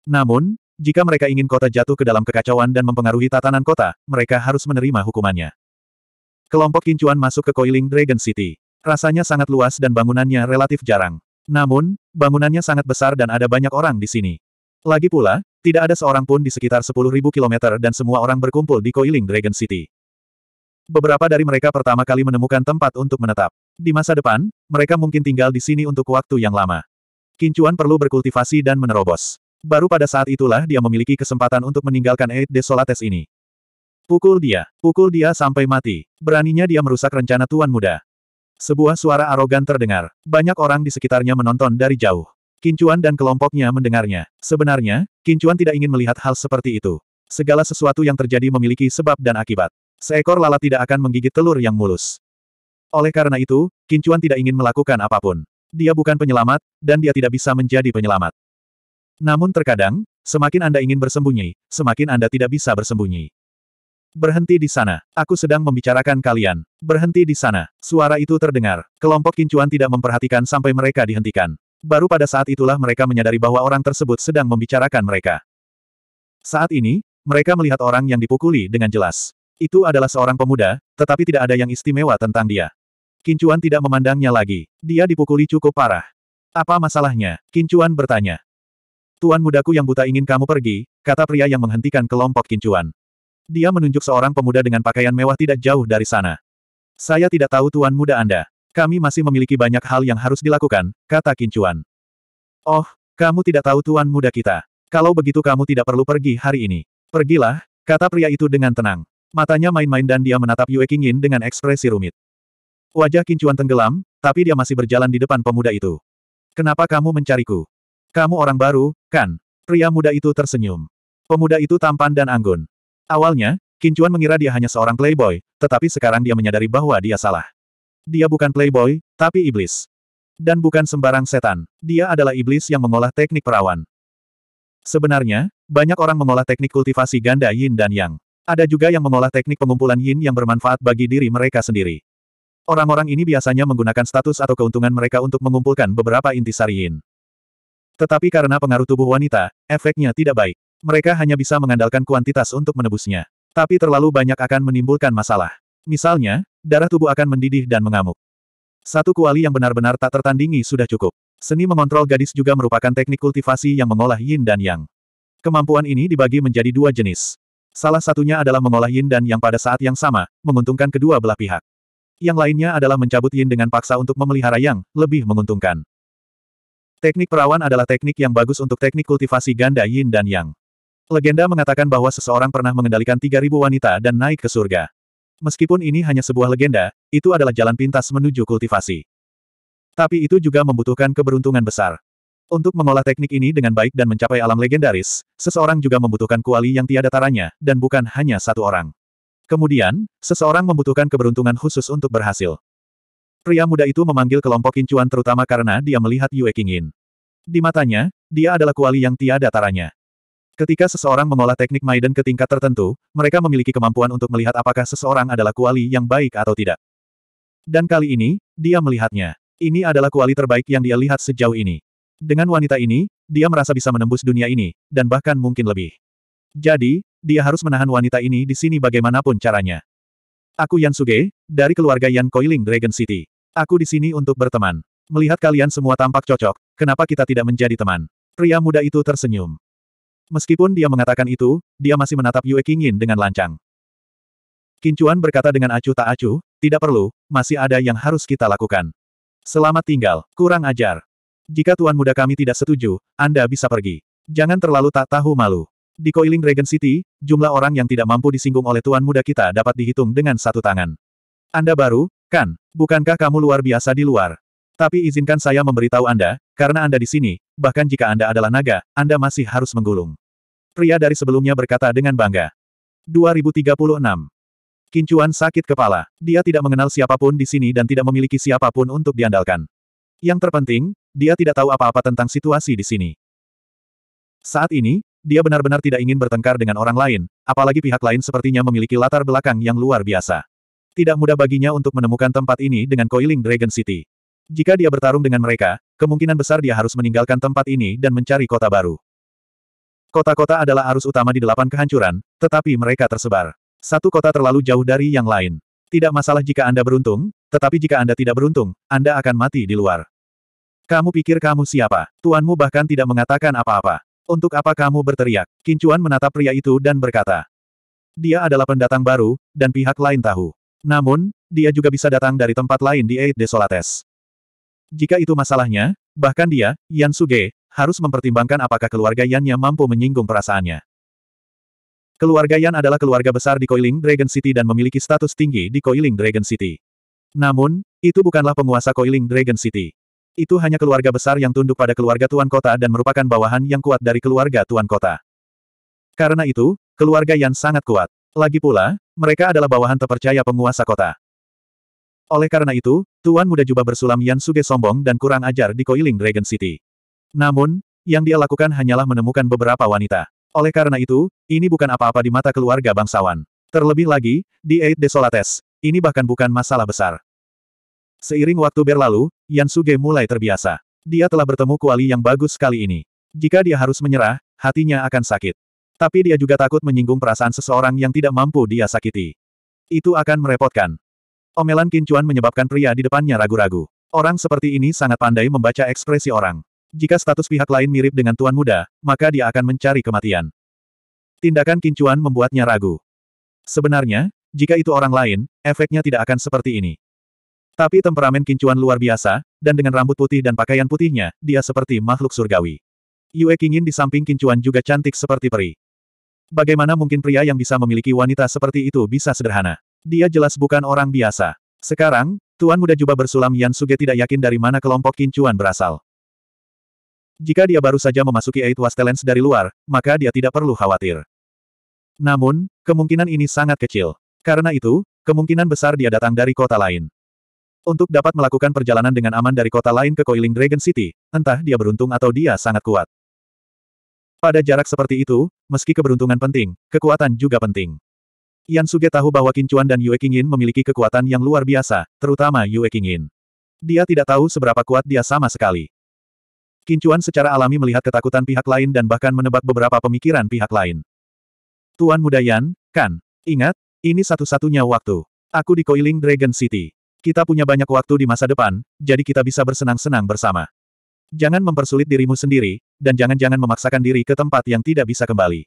[SPEAKER 1] Namun, jika mereka ingin kota jatuh ke dalam kekacauan dan mempengaruhi tatanan kota, mereka harus menerima hukumannya. Kelompok kincuan masuk ke Coiling Dragon City. Rasanya sangat luas dan bangunannya relatif jarang. Namun, bangunannya sangat besar dan ada banyak orang di sini. Lagi pula, tidak ada seorang pun di sekitar 10.000 km dan semua orang berkumpul di Coiling Dragon City. Beberapa dari mereka pertama kali menemukan tempat untuk menetap. Di masa depan, mereka mungkin tinggal di sini untuk waktu yang lama. Kincuan perlu berkultivasi dan menerobos. Baru pada saat itulah dia memiliki kesempatan untuk meninggalkan Eid Desolates ini. Pukul dia. Pukul dia sampai mati. Beraninya dia merusak rencana Tuan Muda. Sebuah suara arogan terdengar. Banyak orang di sekitarnya menonton dari jauh. Kincuan dan kelompoknya mendengarnya. Sebenarnya, Kincuan tidak ingin melihat hal seperti itu. Segala sesuatu yang terjadi memiliki sebab dan akibat. Seekor lalat tidak akan menggigit telur yang mulus. Oleh karena itu, Kincuan tidak ingin melakukan apapun. Dia bukan penyelamat, dan dia tidak bisa menjadi penyelamat. Namun terkadang, semakin Anda ingin bersembunyi, semakin Anda tidak bisa bersembunyi. Berhenti di sana. Aku sedang membicarakan kalian. Berhenti di sana. Suara itu terdengar. Kelompok Kincuan tidak memperhatikan sampai mereka dihentikan. Baru pada saat itulah mereka menyadari bahwa orang tersebut sedang membicarakan mereka. Saat ini, mereka melihat orang yang dipukuli dengan jelas. Itu adalah seorang pemuda, tetapi tidak ada yang istimewa tentang dia. Kincuan tidak memandangnya lagi. Dia dipukuli cukup parah. Apa masalahnya? Kincuan bertanya. Tuan mudaku yang buta ingin kamu pergi, kata pria yang menghentikan kelompok Kincuan. Dia menunjuk seorang pemuda dengan pakaian mewah tidak jauh dari sana. Saya tidak tahu tuan muda Anda. Kami masih memiliki banyak hal yang harus dilakukan, kata Kincuan. Oh, kamu tidak tahu tuan muda kita. Kalau begitu kamu tidak perlu pergi hari ini. Pergilah, kata pria itu dengan tenang. Matanya main-main dan dia menatap Yue Qingyin dengan ekspresi rumit. Wajah Kincuan tenggelam, tapi dia masih berjalan di depan pemuda itu. Kenapa kamu mencariku? Kamu orang baru, kan? Pria muda itu tersenyum. Pemuda itu tampan dan anggun. Awalnya, Kincuan mengira dia hanya seorang playboy, tetapi sekarang dia menyadari bahwa dia salah. Dia bukan playboy, tapi iblis. Dan bukan sembarang setan. Dia adalah iblis yang mengolah teknik perawan. Sebenarnya, banyak orang mengolah teknik kultivasi ganda yin dan yang. Ada juga yang mengolah teknik pengumpulan yin yang bermanfaat bagi diri mereka sendiri. Orang-orang ini biasanya menggunakan status atau keuntungan mereka untuk mengumpulkan beberapa inti sariin. Tetapi karena pengaruh tubuh wanita, efeknya tidak baik. Mereka hanya bisa mengandalkan kuantitas untuk menebusnya. Tapi terlalu banyak akan menimbulkan masalah. Misalnya, darah tubuh akan mendidih dan mengamuk. Satu kuali yang benar-benar tak tertandingi sudah cukup. Seni mengontrol gadis juga merupakan teknik kultivasi yang mengolah yin dan yang. Kemampuan ini dibagi menjadi dua jenis. Salah satunya adalah mengolah yin dan yang pada saat yang sama, menguntungkan kedua belah pihak. Yang lainnya adalah mencabut yin dengan paksa untuk memelihara yang lebih menguntungkan. Teknik perawan adalah teknik yang bagus untuk teknik kultivasi ganda yin dan yang. Legenda mengatakan bahwa seseorang pernah mengendalikan 3000 wanita dan naik ke surga. Meskipun ini hanya sebuah legenda, itu adalah jalan pintas menuju kultivasi. Tapi itu juga membutuhkan keberuntungan besar. Untuk mengolah teknik ini dengan baik dan mencapai alam legendaris, seseorang juga membutuhkan kuali yang tiada taranya, dan bukan hanya satu orang. Kemudian, seseorang membutuhkan keberuntungan khusus untuk berhasil. Pria muda itu memanggil kelompok incuan terutama karena dia melihat Yue Qingyin. Di matanya, dia adalah kuali yang tiada taranya. Ketika seseorang mengolah teknik Maiden ke tingkat tertentu, mereka memiliki kemampuan untuk melihat apakah seseorang adalah kuali yang baik atau tidak. Dan kali ini, dia melihatnya. Ini adalah kuali terbaik yang dia lihat sejauh ini. Dengan wanita ini, dia merasa bisa menembus dunia ini, dan bahkan mungkin lebih. Jadi, dia harus menahan wanita ini di sini bagaimanapun caranya. Aku Yan Suge, dari keluarga Yan Koiling Dragon City. Aku di sini untuk berteman. Melihat kalian semua tampak cocok, kenapa kita tidak menjadi teman? Pria muda itu tersenyum. Meskipun dia mengatakan itu, dia masih menatap Yue Qingyin dengan lancang. Kincuan berkata dengan acuh tak acuh, tidak perlu, masih ada yang harus kita lakukan. Selamat tinggal, kurang ajar. Jika tuan muda kami tidak setuju, Anda bisa pergi. Jangan terlalu tak tahu malu. Di Coiling Dragon City, jumlah orang yang tidak mampu disinggung oleh tuan muda kita dapat dihitung dengan satu tangan. Anda baru, kan? Bukankah kamu luar biasa di luar? Tapi izinkan saya memberitahu Anda, karena Anda di sini, bahkan jika Anda adalah naga, Anda masih harus menggulung. Pria dari sebelumnya berkata dengan bangga. 2036. Kincuan sakit kepala. Dia tidak mengenal siapapun di sini dan tidak memiliki siapapun untuk diandalkan. Yang terpenting, dia tidak tahu apa-apa tentang situasi di sini. Saat ini, dia benar-benar tidak ingin bertengkar dengan orang lain, apalagi pihak lain sepertinya memiliki latar belakang yang luar biasa. Tidak mudah baginya untuk menemukan tempat ini dengan Coiling Dragon City. Jika dia bertarung dengan mereka, kemungkinan besar dia harus meninggalkan tempat ini dan mencari kota baru. Kota-kota adalah arus utama di delapan kehancuran, tetapi mereka tersebar. Satu kota terlalu jauh dari yang lain. Tidak masalah jika Anda beruntung, tetapi jika Anda tidak beruntung, Anda akan mati di luar. Kamu pikir kamu siapa? Tuanmu bahkan tidak mengatakan apa-apa. Untuk apa kamu berteriak? Kincuan menatap pria itu dan berkata. Dia adalah pendatang baru, dan pihak lain tahu. Namun, dia juga bisa datang dari tempat lain di Eight Desolates. Jika itu masalahnya, bahkan dia, Yan Suge, harus mempertimbangkan apakah keluarga Yannya mampu menyinggung perasaannya. Keluarga Yan adalah keluarga besar di Coiling Dragon City dan memiliki status tinggi di Coiling Dragon City. Namun, itu bukanlah penguasa Coiling Dragon City. Itu hanya keluarga besar yang tunduk pada keluarga Tuan Kota dan merupakan bawahan yang kuat dari keluarga Tuan Kota. Karena itu, keluarga yang sangat kuat. Lagi pula, mereka adalah bawahan terpercaya penguasa kota. Oleh karena itu, Tuan Muda Jubah Bersulam Yan Suge sombong dan kurang ajar di Koiling Dragon City. Namun, yang dia lakukan hanyalah menemukan beberapa wanita. Oleh karena itu, ini bukan apa-apa di mata keluarga bangsawan. Terlebih lagi, di Eid Desolates, ini bahkan bukan masalah besar. Seiring waktu berlalu, Yan Suge mulai terbiasa. Dia telah bertemu kuali yang bagus sekali ini. Jika dia harus menyerah, hatinya akan sakit. Tapi dia juga takut menyinggung perasaan seseorang yang tidak mampu dia sakiti. Itu akan merepotkan. Omelan Kincuan menyebabkan pria di depannya ragu-ragu. Orang seperti ini sangat pandai membaca ekspresi orang. Jika status pihak lain mirip dengan Tuan Muda, maka dia akan mencari kematian. Tindakan Kincuan membuatnya ragu. Sebenarnya, jika itu orang lain, efeknya tidak akan seperti ini. Tapi temperamen kincuan luar biasa, dan dengan rambut putih dan pakaian putihnya, dia seperti makhluk surgawi. Yue Qingyin di samping kincuan juga cantik seperti peri. Bagaimana mungkin pria yang bisa memiliki wanita seperti itu bisa sederhana? Dia jelas bukan orang biasa. Sekarang, Tuan Muda Jubah Bersulam Yan Suge tidak yakin dari mana kelompok kincuan berasal. Jika dia baru saja memasuki Eight Wastelands dari luar, maka dia tidak perlu khawatir. Namun, kemungkinan ini sangat kecil. Karena itu, kemungkinan besar dia datang dari kota lain. Untuk dapat melakukan perjalanan dengan aman dari kota lain ke Coiling Dragon City, entah dia beruntung atau dia sangat kuat. Pada jarak seperti itu, meski keberuntungan penting, kekuatan juga penting. Yan Suge tahu bahwa Kincuan dan Yue Qingyin memiliki kekuatan yang luar biasa, terutama Yue Qingyin. Dia tidak tahu seberapa kuat dia sama sekali. Kincuan secara alami melihat ketakutan pihak lain dan bahkan menebak beberapa pemikiran pihak lain. Tuan Muda Yan, kan? Ingat, ini satu-satunya waktu. Aku di Coiling Dragon City. Kita punya banyak waktu di masa depan, jadi kita bisa bersenang-senang bersama. Jangan mempersulit dirimu sendiri, dan jangan-jangan memaksakan diri ke tempat yang tidak bisa kembali.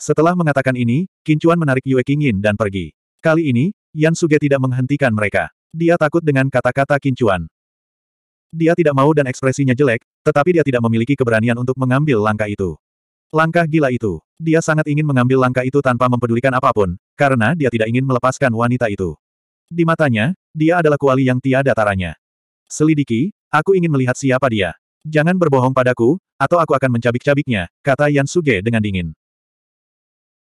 [SPEAKER 1] Setelah mengatakan ini, Kincuan menarik Yue Qingyin dan pergi. Kali ini, Yan Suge tidak menghentikan mereka. Dia takut dengan kata-kata Kincuan. Dia tidak mau dan ekspresinya jelek, tetapi dia tidak memiliki keberanian untuk mengambil langkah itu. Langkah gila itu. Dia sangat ingin mengambil langkah itu tanpa mempedulikan apapun, karena dia tidak ingin melepaskan wanita itu. Di matanya, dia adalah kuali yang tiada taranya. Selidiki, aku ingin melihat siapa dia. Jangan berbohong padaku, atau aku akan mencabik-cabiknya, kata Yan Suge dengan dingin.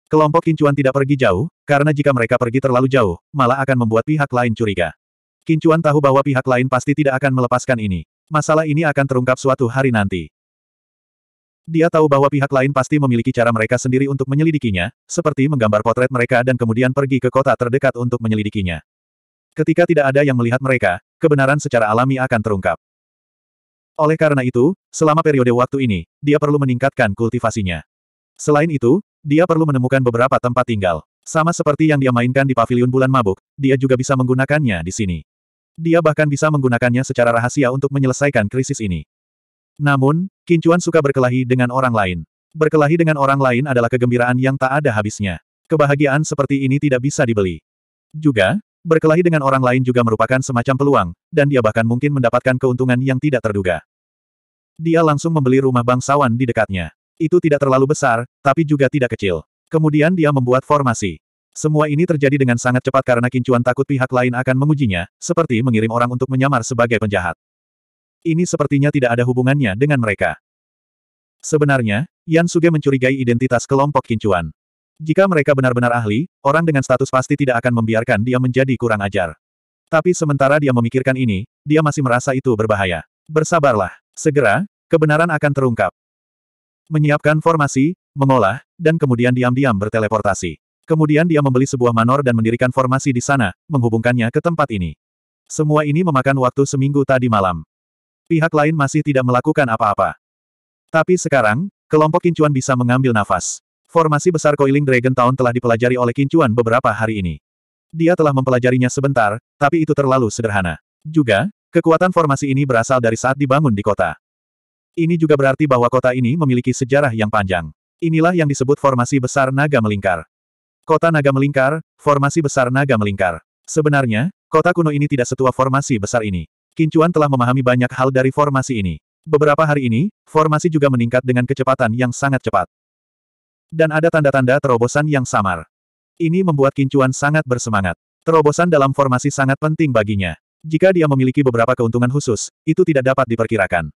[SPEAKER 1] Kelompok Kincuan tidak pergi jauh, karena jika mereka pergi terlalu jauh, malah akan membuat pihak lain curiga. Kincuan tahu bahwa pihak lain pasti tidak akan melepaskan ini. Masalah ini akan terungkap suatu hari nanti. Dia tahu bahwa pihak lain pasti memiliki cara mereka sendiri untuk menyelidikinya, seperti menggambar potret mereka dan kemudian pergi ke kota terdekat untuk menyelidikinya. Ketika tidak ada yang melihat mereka, kebenaran secara alami akan terungkap. Oleh karena itu, selama periode waktu ini, dia perlu meningkatkan kultivasinya. Selain itu, dia perlu menemukan beberapa tempat tinggal. Sama seperti yang dia mainkan di pavilion bulan mabuk, dia juga bisa menggunakannya di sini. Dia bahkan bisa menggunakannya secara rahasia untuk menyelesaikan krisis ini. Namun, Kincuan suka berkelahi dengan orang lain. Berkelahi dengan orang lain adalah kegembiraan yang tak ada habisnya. Kebahagiaan seperti ini tidak bisa dibeli. Juga, Berkelahi dengan orang lain juga merupakan semacam peluang, dan dia bahkan mungkin mendapatkan keuntungan yang tidak terduga. Dia langsung membeli rumah bangsawan di dekatnya. Itu tidak terlalu besar, tapi juga tidak kecil. Kemudian dia membuat formasi. Semua ini terjadi dengan sangat cepat karena Kincuan takut pihak lain akan mengujinya, seperti mengirim orang untuk menyamar sebagai penjahat. Ini sepertinya tidak ada hubungannya dengan mereka. Sebenarnya, Yan Suge mencurigai identitas kelompok Kincuan. Jika mereka benar-benar ahli, orang dengan status pasti tidak akan membiarkan dia menjadi kurang ajar. Tapi sementara dia memikirkan ini, dia masih merasa itu berbahaya. Bersabarlah. Segera, kebenaran akan terungkap. Menyiapkan formasi, mengolah, dan kemudian diam-diam berteleportasi. Kemudian dia membeli sebuah manor dan mendirikan formasi di sana, menghubungkannya ke tempat ini. Semua ini memakan waktu seminggu tadi malam. Pihak lain masih tidak melakukan apa-apa. Tapi sekarang, kelompok kincuan bisa mengambil nafas. Formasi besar Coiling Dragon Town telah dipelajari oleh Kincuan beberapa hari ini. Dia telah mempelajarinya sebentar, tapi itu terlalu sederhana. Juga, kekuatan formasi ini berasal dari saat dibangun di kota. Ini juga berarti bahwa kota ini memiliki sejarah yang panjang. Inilah yang disebut formasi besar naga melingkar. Kota naga melingkar, formasi besar naga melingkar. Sebenarnya, kota kuno ini tidak setua formasi besar ini. Kincuan telah memahami banyak hal dari formasi ini. Beberapa hari ini, formasi juga meningkat dengan kecepatan yang sangat cepat. Dan ada tanda-tanda terobosan yang samar. Ini membuat Kincuan sangat bersemangat. Terobosan dalam formasi sangat penting baginya. Jika dia memiliki beberapa keuntungan khusus, itu tidak dapat diperkirakan.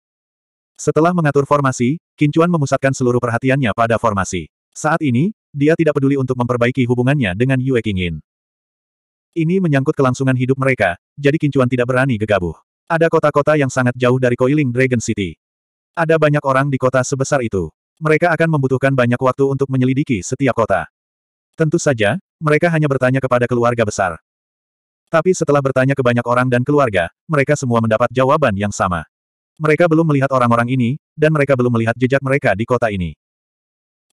[SPEAKER 1] Setelah mengatur formasi, Kincuan memusatkan seluruh perhatiannya pada formasi. Saat ini, dia tidak peduli untuk memperbaiki hubungannya dengan Yue Qingyin. Ini menyangkut kelangsungan hidup mereka, jadi Kincuan tidak berani gegabah. Ada kota-kota yang sangat jauh dari Coiling Dragon City. Ada banyak orang di kota sebesar itu mereka akan membutuhkan banyak waktu untuk menyelidiki setiap kota. Tentu saja, mereka hanya bertanya kepada keluarga besar. Tapi setelah bertanya ke banyak orang dan keluarga, mereka semua mendapat jawaban yang sama. Mereka belum melihat orang-orang ini, dan mereka belum melihat jejak mereka di kota ini.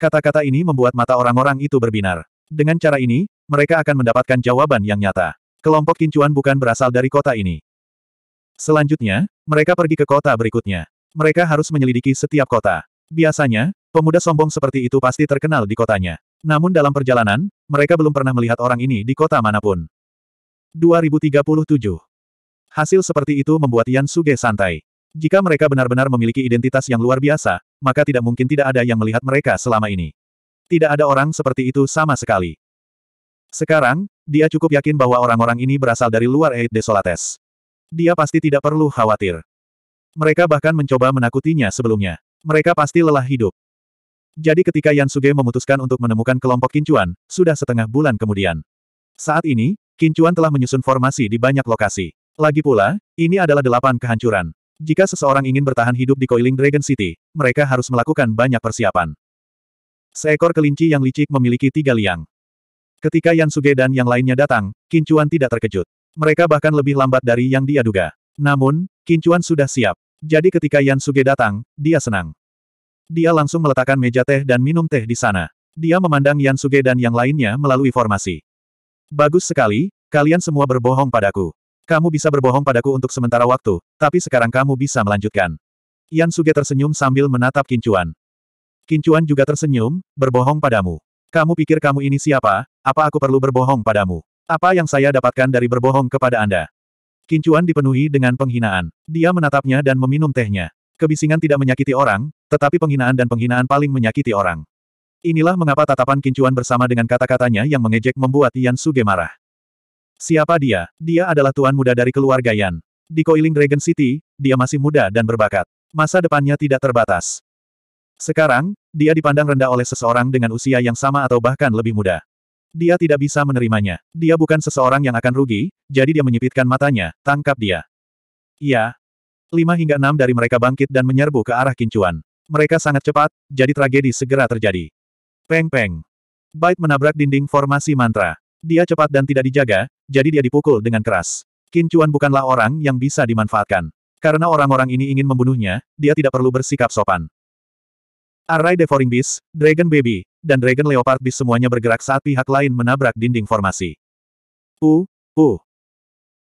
[SPEAKER 1] Kata-kata ini membuat mata orang-orang itu berbinar. Dengan cara ini, mereka akan mendapatkan jawaban yang nyata. Kelompok kincuan bukan berasal dari kota ini. Selanjutnya, mereka pergi ke kota berikutnya. Mereka harus menyelidiki setiap kota. Biasanya, pemuda sombong seperti itu pasti terkenal di kotanya. Namun dalam perjalanan, mereka belum pernah melihat orang ini di kota manapun. 2037. Hasil seperti itu membuat Yan Suge santai. Jika mereka benar-benar memiliki identitas yang luar biasa, maka tidak mungkin tidak ada yang melihat mereka selama ini. Tidak ada orang seperti itu sama sekali. Sekarang, dia cukup yakin bahwa orang-orang ini berasal dari luar Eid Desolates. Dia pasti tidak perlu khawatir. Mereka bahkan mencoba menakutinya sebelumnya. Mereka pasti lelah hidup. Jadi ketika Yan Suge memutuskan untuk menemukan kelompok Kincuan, sudah setengah bulan kemudian. Saat ini, Kincuan telah menyusun formasi di banyak lokasi. Lagi pula, ini adalah delapan kehancuran. Jika seseorang ingin bertahan hidup di Coiling Dragon City, mereka harus melakukan banyak persiapan. Seekor kelinci yang licik memiliki tiga liang. Ketika Yan Suge dan yang lainnya datang, Kincuan tidak terkejut. Mereka bahkan lebih lambat dari yang dia duga. Namun, Kincuan sudah siap. Jadi ketika Yan Suge datang, dia senang. Dia langsung meletakkan meja teh dan minum teh di sana. Dia memandang Yan Suge dan yang lainnya melalui formasi. Bagus sekali, kalian semua berbohong padaku. Kamu bisa berbohong padaku untuk sementara waktu, tapi sekarang kamu bisa melanjutkan. Yan Suge tersenyum sambil menatap Kincuan. Kincuan juga tersenyum, berbohong padamu. Kamu pikir kamu ini siapa, apa aku perlu berbohong padamu? Apa yang saya dapatkan dari berbohong kepada Anda? Kincuan dipenuhi dengan penghinaan. Dia menatapnya dan meminum tehnya. Kebisingan tidak menyakiti orang, tetapi penghinaan dan penghinaan paling menyakiti orang. Inilah mengapa tatapan Kincuan bersama dengan kata-katanya yang mengejek membuat Yan Suge marah. Siapa dia? Dia adalah tuan muda dari keluarga Yan. Di Koiling Dragon City, dia masih muda dan berbakat. Masa depannya tidak terbatas. Sekarang, dia dipandang rendah oleh seseorang dengan usia yang sama atau bahkan lebih muda. Dia tidak bisa menerimanya. Dia bukan seseorang yang akan rugi, jadi dia menyipitkan matanya, tangkap dia. Iya. Lima hingga enam dari mereka bangkit dan menyerbu ke arah kincuan. Mereka sangat cepat, jadi tragedi segera terjadi. Peng-peng. Bait menabrak dinding formasi mantra. Dia cepat dan tidak dijaga, jadi dia dipukul dengan keras. Kincuan bukanlah orang yang bisa dimanfaatkan. Karena orang-orang ini ingin membunuhnya, dia tidak perlu bersikap sopan. Array Devouring Beast, Dragon Baby, dan Dragon Leopard Beast semuanya bergerak saat pihak lain menabrak dinding formasi. U, U.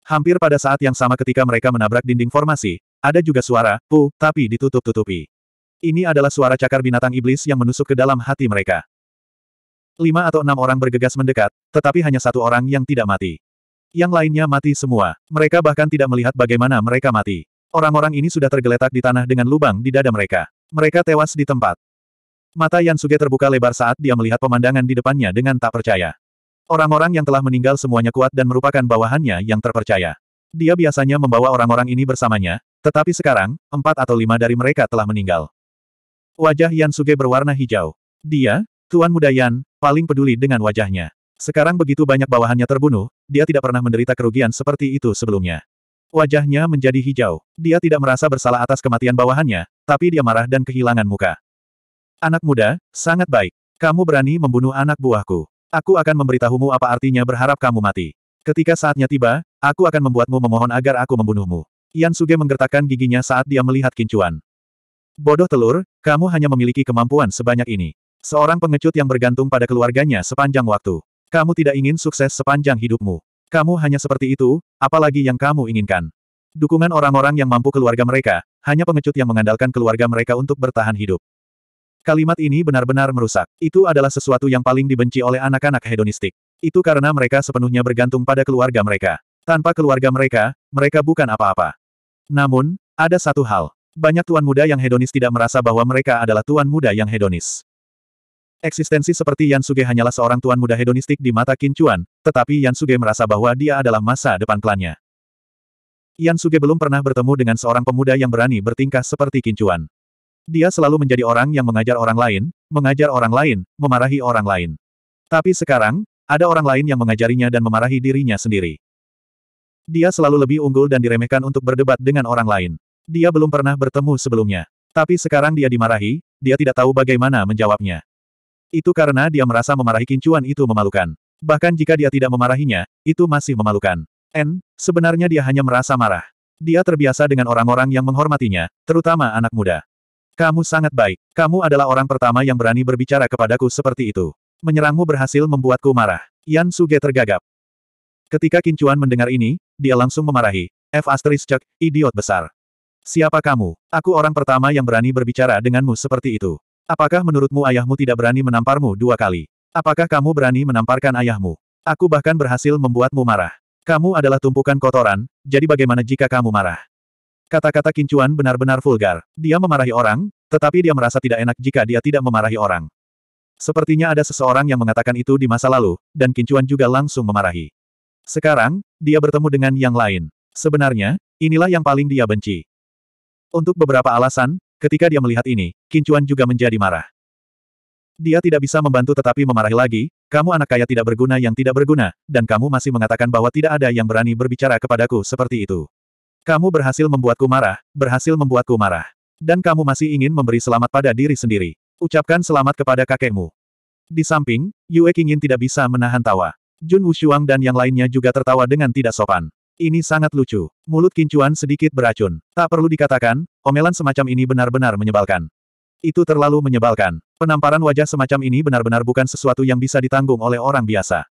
[SPEAKER 1] Hampir pada saat yang sama ketika mereka menabrak dinding formasi, ada juga suara, U, tapi ditutup-tutupi. Ini adalah suara cakar binatang iblis yang menusuk ke dalam hati mereka. Lima atau enam orang bergegas mendekat, tetapi hanya satu orang yang tidak mati. Yang lainnya mati semua. Mereka bahkan tidak melihat bagaimana mereka mati. Orang-orang ini sudah tergeletak di tanah dengan lubang di dada mereka. Mereka tewas di tempat. Mata Yan Suge terbuka lebar saat dia melihat pemandangan di depannya dengan tak percaya. Orang-orang yang telah meninggal semuanya kuat dan merupakan bawahannya yang terpercaya. Dia biasanya membawa orang-orang ini bersamanya, tetapi sekarang, empat atau lima dari mereka telah meninggal. Wajah Yan Suge berwarna hijau. Dia, Tuan Muda Yan, paling peduli dengan wajahnya. Sekarang begitu banyak bawahannya terbunuh, dia tidak pernah menderita kerugian seperti itu sebelumnya. Wajahnya menjadi hijau. Dia tidak merasa bersalah atas kematian bawahannya, tapi dia marah dan kehilangan muka. Anak muda, sangat baik. Kamu berani membunuh anak buahku. Aku akan memberitahumu apa artinya berharap kamu mati. Ketika saatnya tiba, aku akan membuatmu memohon agar aku membunuhmu. Yan Suge menggertakkan giginya saat dia melihat kincuan. Bodoh telur, kamu hanya memiliki kemampuan sebanyak ini. Seorang pengecut yang bergantung pada keluarganya sepanjang waktu. Kamu tidak ingin sukses sepanjang hidupmu. Kamu hanya seperti itu, apalagi yang kamu inginkan. Dukungan orang-orang yang mampu keluarga mereka, hanya pengecut yang mengandalkan keluarga mereka untuk bertahan hidup. Kalimat ini benar-benar merusak. Itu adalah sesuatu yang paling dibenci oleh anak-anak hedonistik. Itu karena mereka sepenuhnya bergantung pada keluarga mereka. Tanpa keluarga mereka, mereka bukan apa-apa. Namun, ada satu hal. Banyak tuan muda yang hedonis tidak merasa bahwa mereka adalah tuan muda yang hedonis. Eksistensi seperti Yan Suge hanyalah seorang tuan muda hedonistik di mata Qin Chuan, tetapi Yan Suge merasa bahwa dia adalah masa depan klannya. Yan Suge belum pernah bertemu dengan seorang pemuda yang berani bertingkah seperti Qin Chuan. Dia selalu menjadi orang yang mengajar orang lain, mengajar orang lain, memarahi orang lain. Tapi sekarang, ada orang lain yang mengajarinya dan memarahi dirinya sendiri. Dia selalu lebih unggul dan diremehkan untuk berdebat dengan orang lain. Dia belum pernah bertemu sebelumnya. Tapi sekarang dia dimarahi, dia tidak tahu bagaimana menjawabnya. Itu karena dia merasa memarahi kincuan itu memalukan. Bahkan jika dia tidak memarahinya, itu masih memalukan. N, sebenarnya dia hanya merasa marah. Dia terbiasa dengan orang-orang yang menghormatinya, terutama anak muda. Kamu sangat baik. Kamu adalah orang pertama yang berani berbicara kepadaku seperti itu. Menyerangmu berhasil membuatku marah. Yan Suge tergagap. Ketika Kincuan mendengar ini, dia langsung memarahi. F asteris cek, idiot besar. Siapa kamu? Aku orang pertama yang berani berbicara denganmu seperti itu. Apakah menurutmu ayahmu tidak berani menamparmu dua kali? Apakah kamu berani menamparkan ayahmu? Aku bahkan berhasil membuatmu marah. Kamu adalah tumpukan kotoran, jadi bagaimana jika kamu marah? Kata-kata Kincuan benar-benar vulgar. Dia memarahi orang, tetapi dia merasa tidak enak jika dia tidak memarahi orang. Sepertinya ada seseorang yang mengatakan itu di masa lalu, dan Kincuan juga langsung memarahi. Sekarang, dia bertemu dengan yang lain. Sebenarnya, inilah yang paling dia benci. Untuk beberapa alasan, ketika dia melihat ini, Kincuan juga menjadi marah. Dia tidak bisa membantu tetapi memarahi lagi, kamu anak kaya tidak berguna yang tidak berguna, dan kamu masih mengatakan bahwa tidak ada yang berani berbicara kepadaku seperti itu. Kamu berhasil membuatku marah, berhasil membuatku marah. Dan kamu masih ingin memberi selamat pada diri sendiri. Ucapkan selamat kepada kakekmu. Di samping, Yue Qingyin tidak bisa menahan tawa. Jun Wushuang dan yang lainnya juga tertawa dengan tidak sopan. Ini sangat lucu. Mulut Kincuan sedikit beracun. Tak perlu dikatakan, omelan semacam ini benar-benar menyebalkan. Itu terlalu menyebalkan. Penamparan wajah semacam ini benar-benar bukan sesuatu yang bisa ditanggung oleh orang biasa.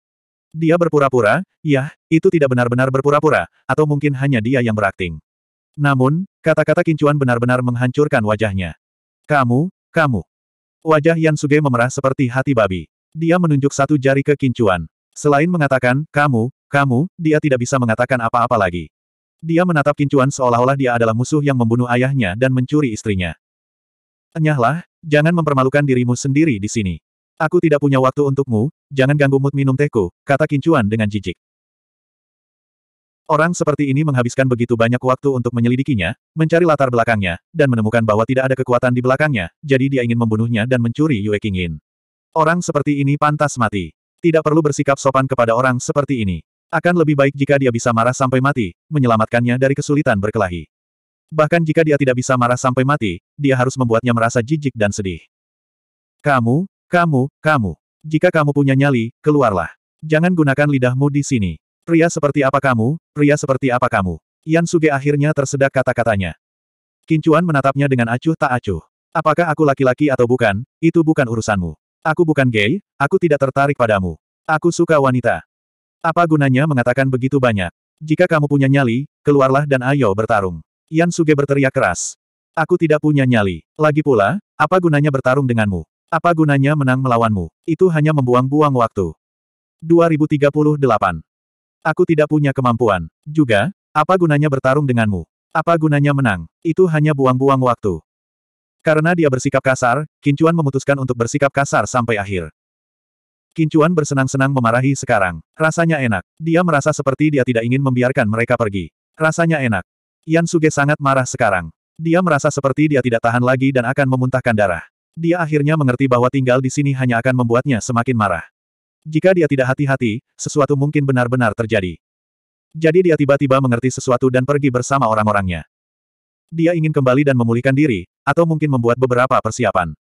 [SPEAKER 1] Dia berpura-pura, ya, itu tidak benar-benar berpura-pura, atau mungkin hanya dia yang berakting. Namun, kata-kata kincuan benar-benar menghancurkan wajahnya. Kamu, kamu. Wajah Yan Suge memerah seperti hati babi. Dia menunjuk satu jari ke kincuan. Selain mengatakan, kamu, kamu, dia tidak bisa mengatakan apa-apa lagi. Dia menatap kincuan seolah-olah dia adalah musuh yang membunuh ayahnya dan mencuri istrinya. Enyahlah, jangan mempermalukan dirimu sendiri di sini. Aku tidak punya waktu untukmu, jangan ganggu mood minum tehku, kata Kincuan dengan jijik. Orang seperti ini menghabiskan begitu banyak waktu untuk menyelidikinya, mencari latar belakangnya, dan menemukan bahwa tidak ada kekuatan di belakangnya, jadi dia ingin membunuhnya dan mencuri Yue Qingyin. Orang seperti ini pantas mati. Tidak perlu bersikap sopan kepada orang seperti ini. Akan lebih baik jika dia bisa marah sampai mati, menyelamatkannya dari kesulitan berkelahi. Bahkan jika dia tidak bisa marah sampai mati, dia harus membuatnya merasa jijik dan sedih. Kamu, kamu, kamu. Jika kamu punya nyali, keluarlah. Jangan gunakan lidahmu di sini. Pria seperti apa kamu, pria seperti apa kamu. Yan Suge akhirnya tersedak kata-katanya. Kincuan menatapnya dengan acuh tak acuh. Apakah aku laki-laki atau bukan, itu bukan urusanmu. Aku bukan gay, aku tidak tertarik padamu. Aku suka wanita. Apa gunanya mengatakan begitu banyak? Jika kamu punya nyali, keluarlah dan ayo bertarung. Yan Suge berteriak keras. Aku tidak punya nyali. Lagi pula, apa gunanya bertarung denganmu? Apa gunanya menang melawanmu? Itu hanya membuang-buang waktu. 2038. Aku tidak punya kemampuan. Juga, apa gunanya bertarung denganmu? Apa gunanya menang? Itu hanya buang-buang waktu. Karena dia bersikap kasar, Kincuan memutuskan untuk bersikap kasar sampai akhir. Kincuan bersenang-senang memarahi sekarang. Rasanya enak. Dia merasa seperti dia tidak ingin membiarkan mereka pergi. Rasanya enak. Yan Suge sangat marah sekarang. Dia merasa seperti dia tidak tahan lagi dan akan memuntahkan darah. Dia akhirnya mengerti bahwa tinggal di sini hanya akan membuatnya semakin marah. Jika dia tidak hati-hati, sesuatu mungkin benar-benar terjadi. Jadi dia tiba-tiba mengerti sesuatu dan pergi bersama orang-orangnya. Dia ingin kembali dan memulihkan diri, atau mungkin membuat beberapa persiapan.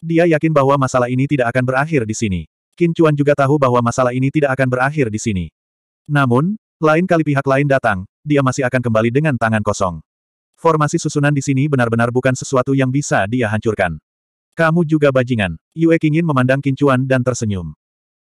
[SPEAKER 1] Dia yakin bahwa masalah ini tidak akan berakhir di sini. Qin Chuan juga tahu bahwa masalah ini tidak akan berakhir di sini. Namun, lain kali pihak lain datang, dia masih akan kembali dengan tangan kosong. Formasi susunan di sini benar-benar bukan sesuatu yang bisa dia hancurkan. Kamu juga bajingan. Yue Qingin memandang Kincuan dan tersenyum.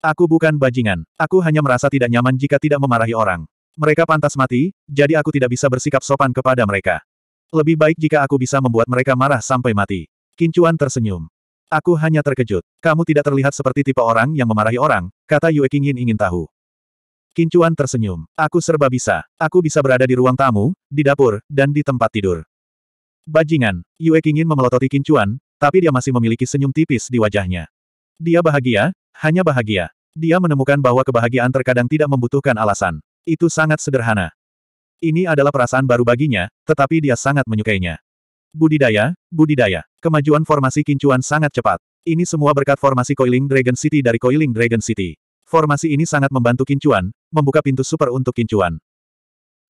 [SPEAKER 1] Aku bukan bajingan. Aku hanya merasa tidak nyaman jika tidak memarahi orang. Mereka pantas mati, jadi aku tidak bisa bersikap sopan kepada mereka. Lebih baik jika aku bisa membuat mereka marah sampai mati. Kincuan tersenyum. Aku hanya terkejut. Kamu tidak terlihat seperti tipe orang yang memarahi orang, kata Yue Qingyin ingin tahu. Kincuan tersenyum. Aku serba bisa. Aku bisa berada di ruang tamu, di dapur, dan di tempat tidur. Bajingan. Yue Qingyin memelototi Kincuan, tapi dia masih memiliki senyum tipis di wajahnya. Dia bahagia, hanya bahagia. Dia menemukan bahwa kebahagiaan terkadang tidak membutuhkan alasan. Itu sangat sederhana. Ini adalah perasaan baru baginya, tetapi dia sangat menyukainya. Budidaya, budidaya. Kemajuan formasi kincuan sangat cepat. Ini semua berkat formasi Coiling Dragon City dari Coiling Dragon City. Formasi ini sangat membantu kincuan, membuka pintu super untuk kincuan.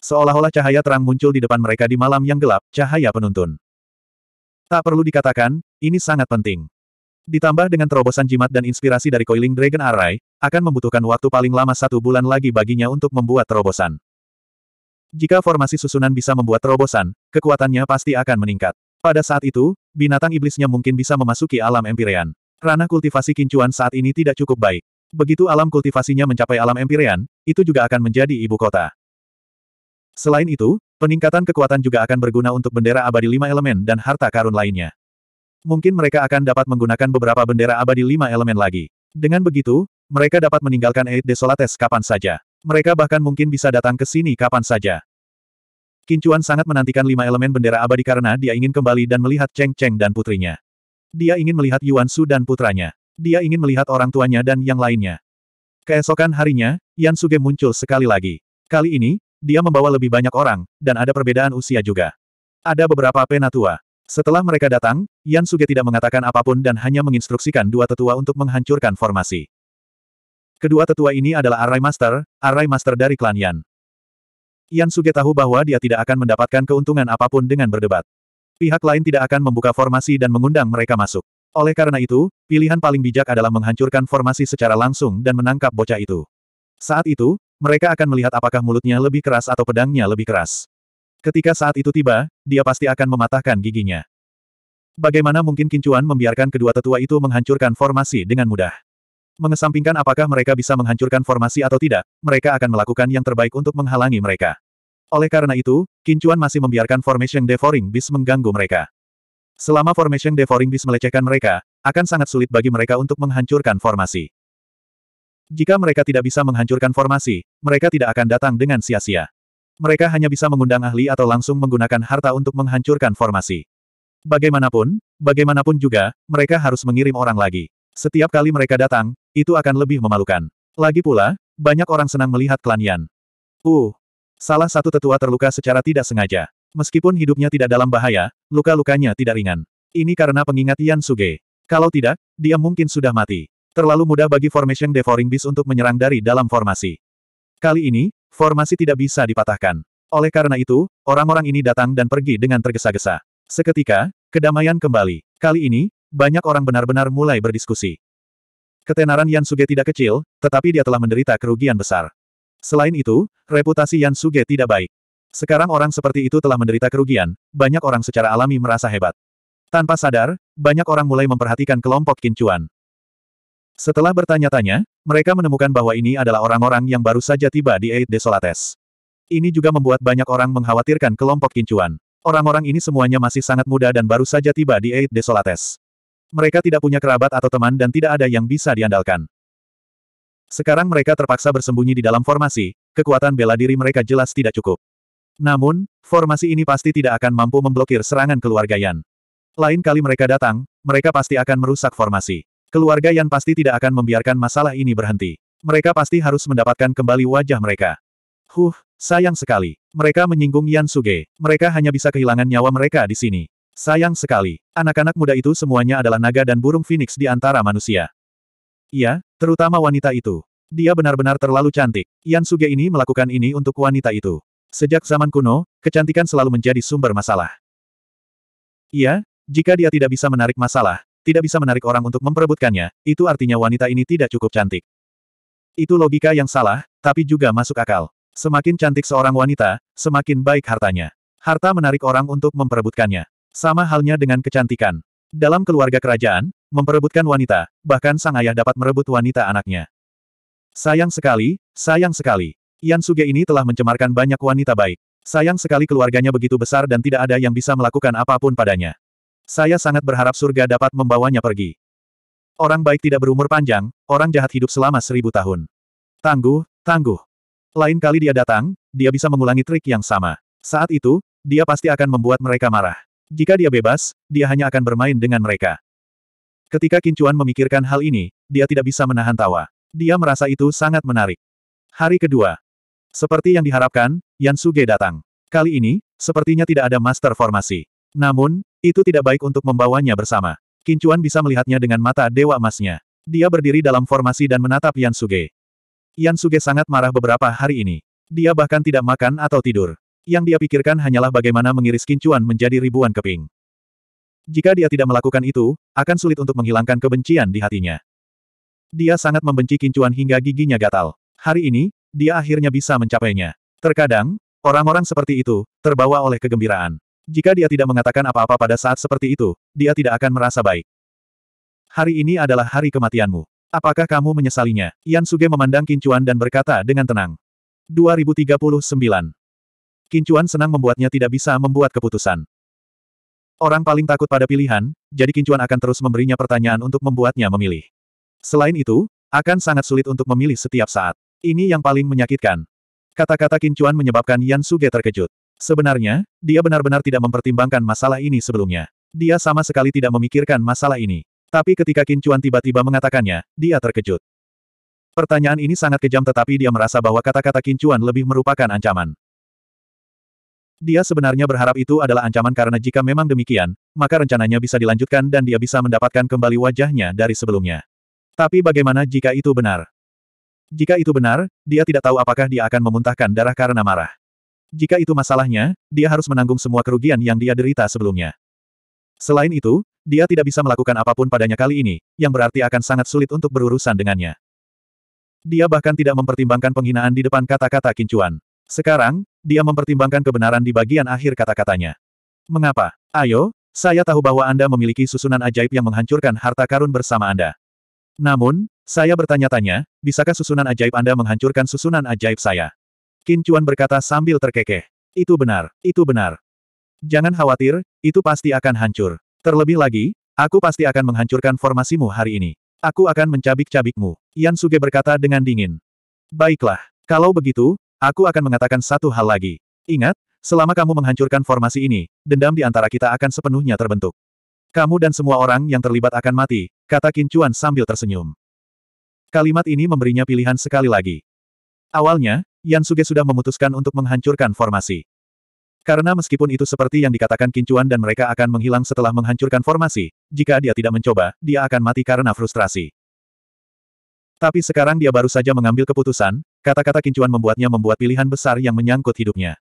[SPEAKER 1] Seolah-olah cahaya terang muncul di depan mereka di malam yang gelap, cahaya penuntun. Tak perlu dikatakan, ini sangat penting. Ditambah dengan terobosan jimat dan inspirasi dari Coiling Dragon Array, akan membutuhkan waktu paling lama satu bulan lagi baginya untuk membuat terobosan. Jika formasi susunan bisa membuat terobosan, kekuatannya pasti akan meningkat. Pada saat itu, binatang iblisnya mungkin bisa memasuki alam empirean. Ranah kultivasi kincuan saat ini tidak cukup baik. Begitu alam kultivasinya mencapai alam empirean, itu juga akan menjadi ibu kota. Selain itu, peningkatan kekuatan juga akan berguna untuk bendera abadi lima elemen dan harta karun lainnya mungkin mereka akan dapat menggunakan beberapa bendera abadi lima elemen lagi. Dengan begitu, mereka dapat meninggalkan Eid Desolates kapan saja. Mereka bahkan mungkin bisa datang ke sini kapan saja. Kincuan sangat menantikan lima elemen bendera abadi karena dia ingin kembali dan melihat Cheng Cheng dan putrinya. Dia ingin melihat Yuan Su dan putranya. Dia ingin melihat orang tuanya dan yang lainnya. Keesokan harinya, Yan Suge muncul sekali lagi. Kali ini, dia membawa lebih banyak orang, dan ada perbedaan usia juga. Ada beberapa penatua. Setelah mereka datang, Yan Suge tidak mengatakan apapun dan hanya menginstruksikan dua tetua untuk menghancurkan formasi. Kedua tetua ini adalah Array Master, Array Master dari klan Yan. Yan Suge tahu bahwa dia tidak akan mendapatkan keuntungan apapun dengan berdebat. Pihak lain tidak akan membuka formasi dan mengundang mereka masuk. Oleh karena itu, pilihan paling bijak adalah menghancurkan formasi secara langsung dan menangkap bocah itu. Saat itu, mereka akan melihat apakah mulutnya lebih keras atau pedangnya lebih keras. Ketika saat itu tiba, dia pasti akan mematahkan giginya. Bagaimana mungkin Kincuan membiarkan kedua tetua itu menghancurkan formasi dengan mudah? Mengesampingkan apakah mereka bisa menghancurkan formasi atau tidak, mereka akan melakukan yang terbaik untuk menghalangi mereka. Oleh karena itu, Kincuan masih membiarkan Formation Devouring Beast mengganggu mereka. Selama Formation Devouring Beast melecehkan mereka, akan sangat sulit bagi mereka untuk menghancurkan formasi. Jika mereka tidak bisa menghancurkan formasi, mereka tidak akan datang dengan sia-sia. Mereka hanya bisa mengundang ahli atau langsung menggunakan harta untuk menghancurkan formasi. Bagaimanapun, bagaimanapun juga, mereka harus mengirim orang lagi. Setiap kali mereka datang, itu akan lebih memalukan. Lagi pula, banyak orang senang melihat klan Yan. Uh, salah satu tetua terluka secara tidak sengaja. Meskipun hidupnya tidak dalam bahaya, luka-lukanya tidak ringan. Ini karena pengingat Yan Suge. Kalau tidak, dia mungkin sudah mati. Terlalu mudah bagi Formation Devouring Beast untuk menyerang dari dalam formasi. Kali ini, Formasi tidak bisa dipatahkan. Oleh karena itu, orang-orang ini datang dan pergi dengan tergesa-gesa. Seketika, kedamaian kembali. Kali ini, banyak orang benar-benar mulai berdiskusi. Ketenaran Yan Suge tidak kecil, tetapi dia telah menderita kerugian besar. Selain itu, reputasi Yan Suge tidak baik. Sekarang orang seperti itu telah menderita kerugian, banyak orang secara alami merasa hebat. Tanpa sadar, banyak orang mulai memperhatikan kelompok kincuan. Setelah bertanya-tanya, mereka menemukan bahwa ini adalah orang-orang yang baru saja tiba di Eight Desolates. Ini juga membuat banyak orang mengkhawatirkan kelompok kincuan. Orang-orang ini semuanya masih sangat muda dan baru saja tiba di Eight Desolates. Mereka tidak punya kerabat atau teman dan tidak ada yang bisa diandalkan. Sekarang mereka terpaksa bersembunyi di dalam formasi, kekuatan bela diri mereka jelas tidak cukup. Namun, formasi ini pasti tidak akan mampu memblokir serangan keluarga Yan. Lain kali mereka datang, mereka pasti akan merusak formasi. Keluarga Yan pasti tidak akan membiarkan masalah ini berhenti. Mereka pasti harus mendapatkan kembali wajah mereka. Huh, sayang sekali. Mereka menyinggung Yan Suge. Mereka hanya bisa kehilangan nyawa mereka di sini. Sayang sekali. Anak-anak muda itu semuanya adalah naga dan burung phoenix di antara manusia. Iya, terutama wanita itu. Dia benar-benar terlalu cantik. Yan Suge ini melakukan ini untuk wanita itu. Sejak zaman kuno, kecantikan selalu menjadi sumber masalah. Iya, jika dia tidak bisa menarik masalah, tidak bisa menarik orang untuk memperebutkannya, itu artinya wanita ini tidak cukup cantik. Itu logika yang salah, tapi juga masuk akal. Semakin cantik seorang wanita, semakin baik hartanya. Harta menarik orang untuk memperebutkannya. Sama halnya dengan kecantikan. Dalam keluarga kerajaan, memperebutkan wanita, bahkan sang ayah dapat merebut wanita anaknya. Sayang sekali, sayang sekali. Yan Suge ini telah mencemarkan banyak wanita baik. Sayang sekali keluarganya begitu besar dan tidak ada yang bisa melakukan apapun padanya. Saya sangat berharap surga dapat membawanya pergi. Orang baik tidak berumur panjang, orang jahat hidup selama seribu tahun. Tangguh, tangguh. Lain kali dia datang, dia bisa mengulangi trik yang sama. Saat itu, dia pasti akan membuat mereka marah. Jika dia bebas, dia hanya akan bermain dengan mereka. Ketika Kincuan memikirkan hal ini, dia tidak bisa menahan tawa. Dia merasa itu sangat menarik. Hari kedua. Seperti yang diharapkan, Yan Suge datang. Kali ini, sepertinya tidak ada master formasi. Namun, itu tidak baik untuk membawanya bersama. Kincuan bisa melihatnya dengan mata dewa emasnya. Dia berdiri dalam formasi dan menatap Yan Suge. Yan Suge sangat marah beberapa hari ini. Dia bahkan tidak makan atau tidur. Yang dia pikirkan hanyalah bagaimana mengiris Kincuan menjadi ribuan keping. Jika dia tidak melakukan itu, akan sulit untuk menghilangkan kebencian di hatinya. Dia sangat membenci Kincuan hingga giginya gatal. Hari ini, dia akhirnya bisa mencapainya. Terkadang, orang-orang seperti itu, terbawa oleh kegembiraan. Jika dia tidak mengatakan apa-apa pada saat seperti itu, dia tidak akan merasa baik. Hari ini adalah hari kematianmu. Apakah kamu menyesalinya? Yan Suge memandang Kincuan dan berkata dengan tenang. 2039. Kincuan senang membuatnya tidak bisa membuat keputusan. Orang paling takut pada pilihan, jadi Kincuan akan terus memberinya pertanyaan untuk membuatnya memilih. Selain itu, akan sangat sulit untuk memilih setiap saat. Ini yang paling menyakitkan. Kata-kata Kincuan menyebabkan Yan Suge terkejut. Sebenarnya, dia benar-benar tidak mempertimbangkan masalah ini sebelumnya. Dia sama sekali tidak memikirkan masalah ini. Tapi ketika Kincuan tiba-tiba mengatakannya, dia terkejut. Pertanyaan ini sangat kejam tetapi dia merasa bahwa kata-kata Kincuan lebih merupakan ancaman. Dia sebenarnya berharap itu adalah ancaman karena jika memang demikian, maka rencananya bisa dilanjutkan dan dia bisa mendapatkan kembali wajahnya dari sebelumnya. Tapi bagaimana jika itu benar? Jika itu benar, dia tidak tahu apakah dia akan memuntahkan darah karena marah. Jika itu masalahnya, dia harus menanggung semua kerugian yang dia derita sebelumnya. Selain itu, dia tidak bisa melakukan apapun padanya kali ini, yang berarti akan sangat sulit untuk berurusan dengannya. Dia bahkan tidak mempertimbangkan penghinaan di depan kata-kata kincuan. Sekarang, dia mempertimbangkan kebenaran di bagian akhir kata-katanya. Mengapa? Ayo, saya tahu bahwa Anda memiliki susunan ajaib yang menghancurkan harta karun bersama Anda. Namun, saya bertanya-tanya, bisakah susunan ajaib Anda menghancurkan susunan ajaib saya? Qin Chuan berkata sambil terkekeh. Itu benar, itu benar. Jangan khawatir, itu pasti akan hancur. Terlebih lagi, aku pasti akan menghancurkan formasimu hari ini. Aku akan mencabik-cabikmu. Yan Suge berkata dengan dingin. Baiklah, kalau begitu, aku akan mengatakan satu hal lagi. Ingat, selama kamu menghancurkan formasi ini, dendam di antara kita akan sepenuhnya terbentuk. Kamu dan semua orang yang terlibat akan mati, kata Qin Chuan sambil tersenyum. Kalimat ini memberinya pilihan sekali lagi. Awalnya, Yan Suge sudah memutuskan untuk menghancurkan formasi. Karena meskipun itu seperti yang dikatakan Kincuan dan mereka akan menghilang setelah menghancurkan formasi, jika dia tidak mencoba, dia akan mati karena frustrasi. Tapi sekarang dia baru saja mengambil keputusan, kata-kata Kincuan membuatnya membuat pilihan besar yang menyangkut hidupnya.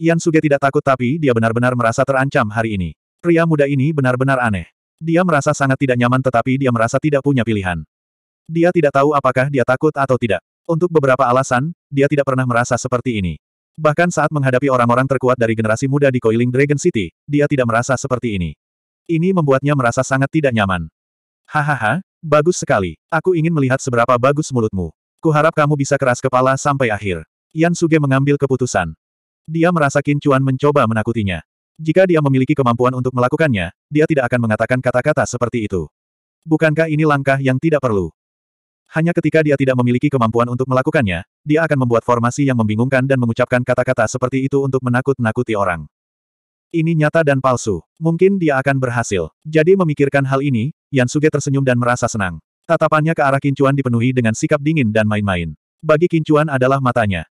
[SPEAKER 1] Yan Suge tidak takut tapi dia benar-benar merasa terancam hari ini. Pria muda ini benar-benar aneh. Dia merasa sangat tidak nyaman tetapi dia merasa tidak punya pilihan. Dia tidak tahu apakah dia takut atau tidak. Untuk beberapa alasan, dia tidak pernah merasa seperti ini. Bahkan saat menghadapi orang-orang terkuat dari generasi muda di Coiling Dragon City, dia tidak merasa seperti ini. Ini membuatnya merasa sangat tidak nyaman. Hahaha, bagus sekali. Aku ingin melihat seberapa bagus mulutmu. Kuharap kamu bisa keras kepala sampai akhir. Yan Suge mengambil keputusan. Dia merasa kincuan mencoba menakutinya. Jika dia memiliki kemampuan untuk melakukannya, dia tidak akan mengatakan kata-kata seperti itu. Bukankah ini langkah yang tidak perlu? Hanya ketika dia tidak memiliki kemampuan untuk melakukannya, dia akan membuat formasi yang membingungkan dan mengucapkan kata-kata seperti itu untuk menakut-nakuti orang. Ini nyata dan palsu. Mungkin dia akan berhasil. Jadi memikirkan hal ini, Yan Suge tersenyum dan merasa senang. Tatapannya ke arah Kincuan dipenuhi dengan sikap dingin dan main-main. Bagi Kincuan adalah matanya.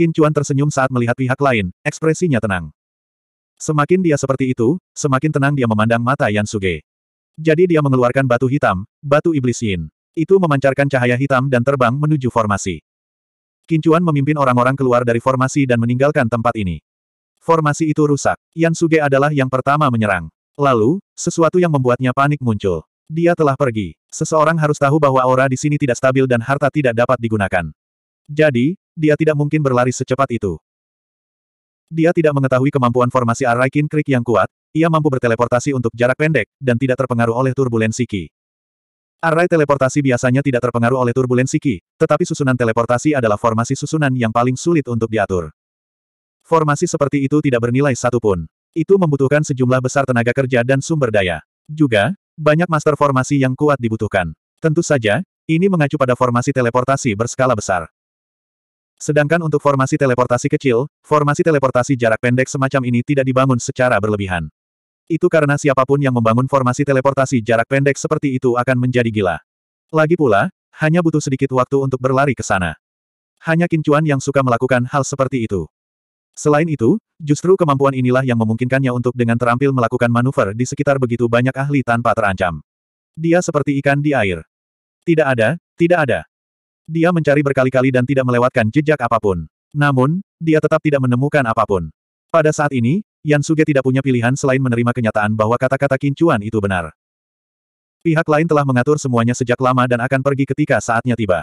[SPEAKER 1] Kincuan tersenyum saat melihat pihak lain, ekspresinya tenang. Semakin dia seperti itu, semakin tenang dia memandang mata Yan Suge. Jadi dia mengeluarkan batu hitam, batu iblis Yin. Itu memancarkan cahaya hitam dan terbang menuju formasi. Kincuan memimpin orang-orang keluar dari formasi dan meninggalkan tempat ini. Formasi itu rusak. Yan Suge adalah yang pertama menyerang. Lalu, sesuatu yang membuatnya panik muncul. Dia telah pergi. Seseorang harus tahu bahwa aura di sini tidak stabil dan harta tidak dapat digunakan. Jadi, dia tidak mungkin berlari secepat itu. Dia tidak mengetahui kemampuan formasi Araikin Creek yang kuat, ia mampu berteleportasi untuk jarak pendek, dan tidak terpengaruh oleh turbulensi Ki. Array teleportasi biasanya tidak terpengaruh oleh turbulensi Qi, tetapi susunan teleportasi adalah formasi susunan yang paling sulit untuk diatur. Formasi seperti itu tidak bernilai satupun. Itu membutuhkan sejumlah besar tenaga kerja dan sumber daya. Juga, banyak master formasi yang kuat dibutuhkan. Tentu saja, ini mengacu pada formasi teleportasi berskala besar. Sedangkan untuk formasi teleportasi kecil, formasi teleportasi jarak pendek semacam ini tidak dibangun secara berlebihan. Itu karena siapapun yang membangun formasi teleportasi jarak pendek seperti itu akan menjadi gila. Lagi pula, hanya butuh sedikit waktu untuk berlari ke sana. Hanya Kincuan yang suka melakukan hal seperti itu. Selain itu, justru kemampuan inilah yang memungkinkannya untuk dengan terampil melakukan manuver di sekitar begitu banyak ahli tanpa terancam. Dia seperti ikan di air. Tidak ada, tidak ada. Dia mencari berkali-kali dan tidak melewatkan jejak apapun. Namun, dia tetap tidak menemukan apapun. Pada saat ini, Yan Suge tidak punya pilihan selain menerima kenyataan bahwa kata-kata kincuan itu benar. Pihak lain telah mengatur semuanya sejak lama dan akan pergi ketika saatnya tiba.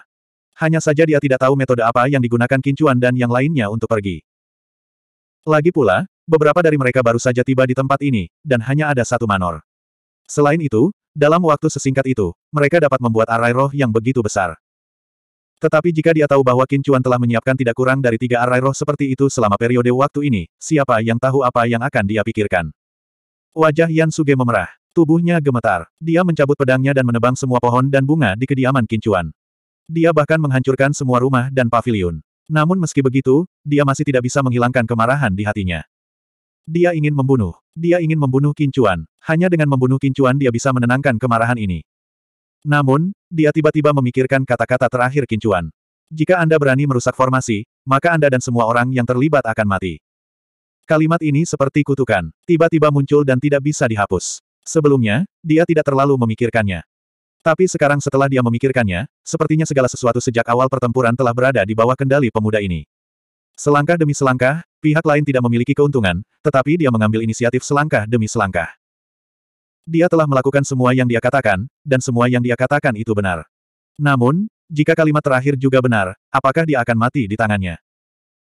[SPEAKER 1] Hanya saja dia tidak tahu metode apa yang digunakan kincuan dan yang lainnya untuk pergi. Lagi pula, beberapa dari mereka baru saja tiba di tempat ini, dan hanya ada satu manor. Selain itu, dalam waktu sesingkat itu, mereka dapat membuat arai roh yang begitu besar. Tetapi jika dia tahu bahwa Qin telah menyiapkan tidak kurang dari tiga arai roh seperti itu selama periode waktu ini, siapa yang tahu apa yang akan dia pikirkan. Wajah Yan Suge memerah. Tubuhnya gemetar. Dia mencabut pedangnya dan menebang semua pohon dan bunga di kediaman Qin Dia bahkan menghancurkan semua rumah dan pavilion. Namun meski begitu, dia masih tidak bisa menghilangkan kemarahan di hatinya. Dia ingin membunuh. Dia ingin membunuh Qin Hanya dengan membunuh Qin dia bisa menenangkan kemarahan ini. Namun, dia tiba-tiba memikirkan kata-kata terakhir Kincuan. Jika Anda berani merusak formasi, maka Anda dan semua orang yang terlibat akan mati. Kalimat ini seperti kutukan, tiba-tiba muncul dan tidak bisa dihapus. Sebelumnya, dia tidak terlalu memikirkannya. Tapi sekarang setelah dia memikirkannya, sepertinya segala sesuatu sejak awal pertempuran telah berada di bawah kendali pemuda ini. Selangkah demi selangkah, pihak lain tidak memiliki keuntungan, tetapi dia mengambil inisiatif selangkah demi selangkah. Dia telah melakukan semua yang dia katakan, dan semua yang dia katakan itu benar. Namun, jika kalimat terakhir juga benar, apakah dia akan mati di tangannya?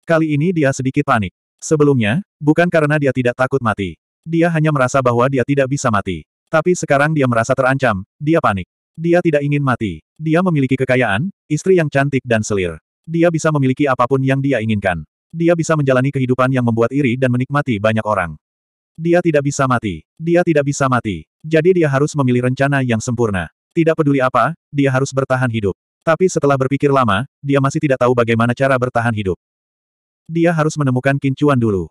[SPEAKER 1] Kali ini dia sedikit panik. Sebelumnya, bukan karena dia tidak takut mati. Dia hanya merasa bahwa dia tidak bisa mati. Tapi sekarang dia merasa terancam, dia panik. Dia tidak ingin mati. Dia memiliki kekayaan, istri yang cantik dan selir. Dia bisa memiliki apapun yang dia inginkan. Dia bisa menjalani kehidupan yang membuat iri dan menikmati banyak orang. Dia tidak bisa mati. Dia tidak bisa mati. Jadi dia harus memilih rencana yang sempurna. Tidak peduli apa, dia harus bertahan hidup. Tapi setelah berpikir lama, dia masih tidak tahu bagaimana cara bertahan hidup. Dia harus menemukan kincuan dulu.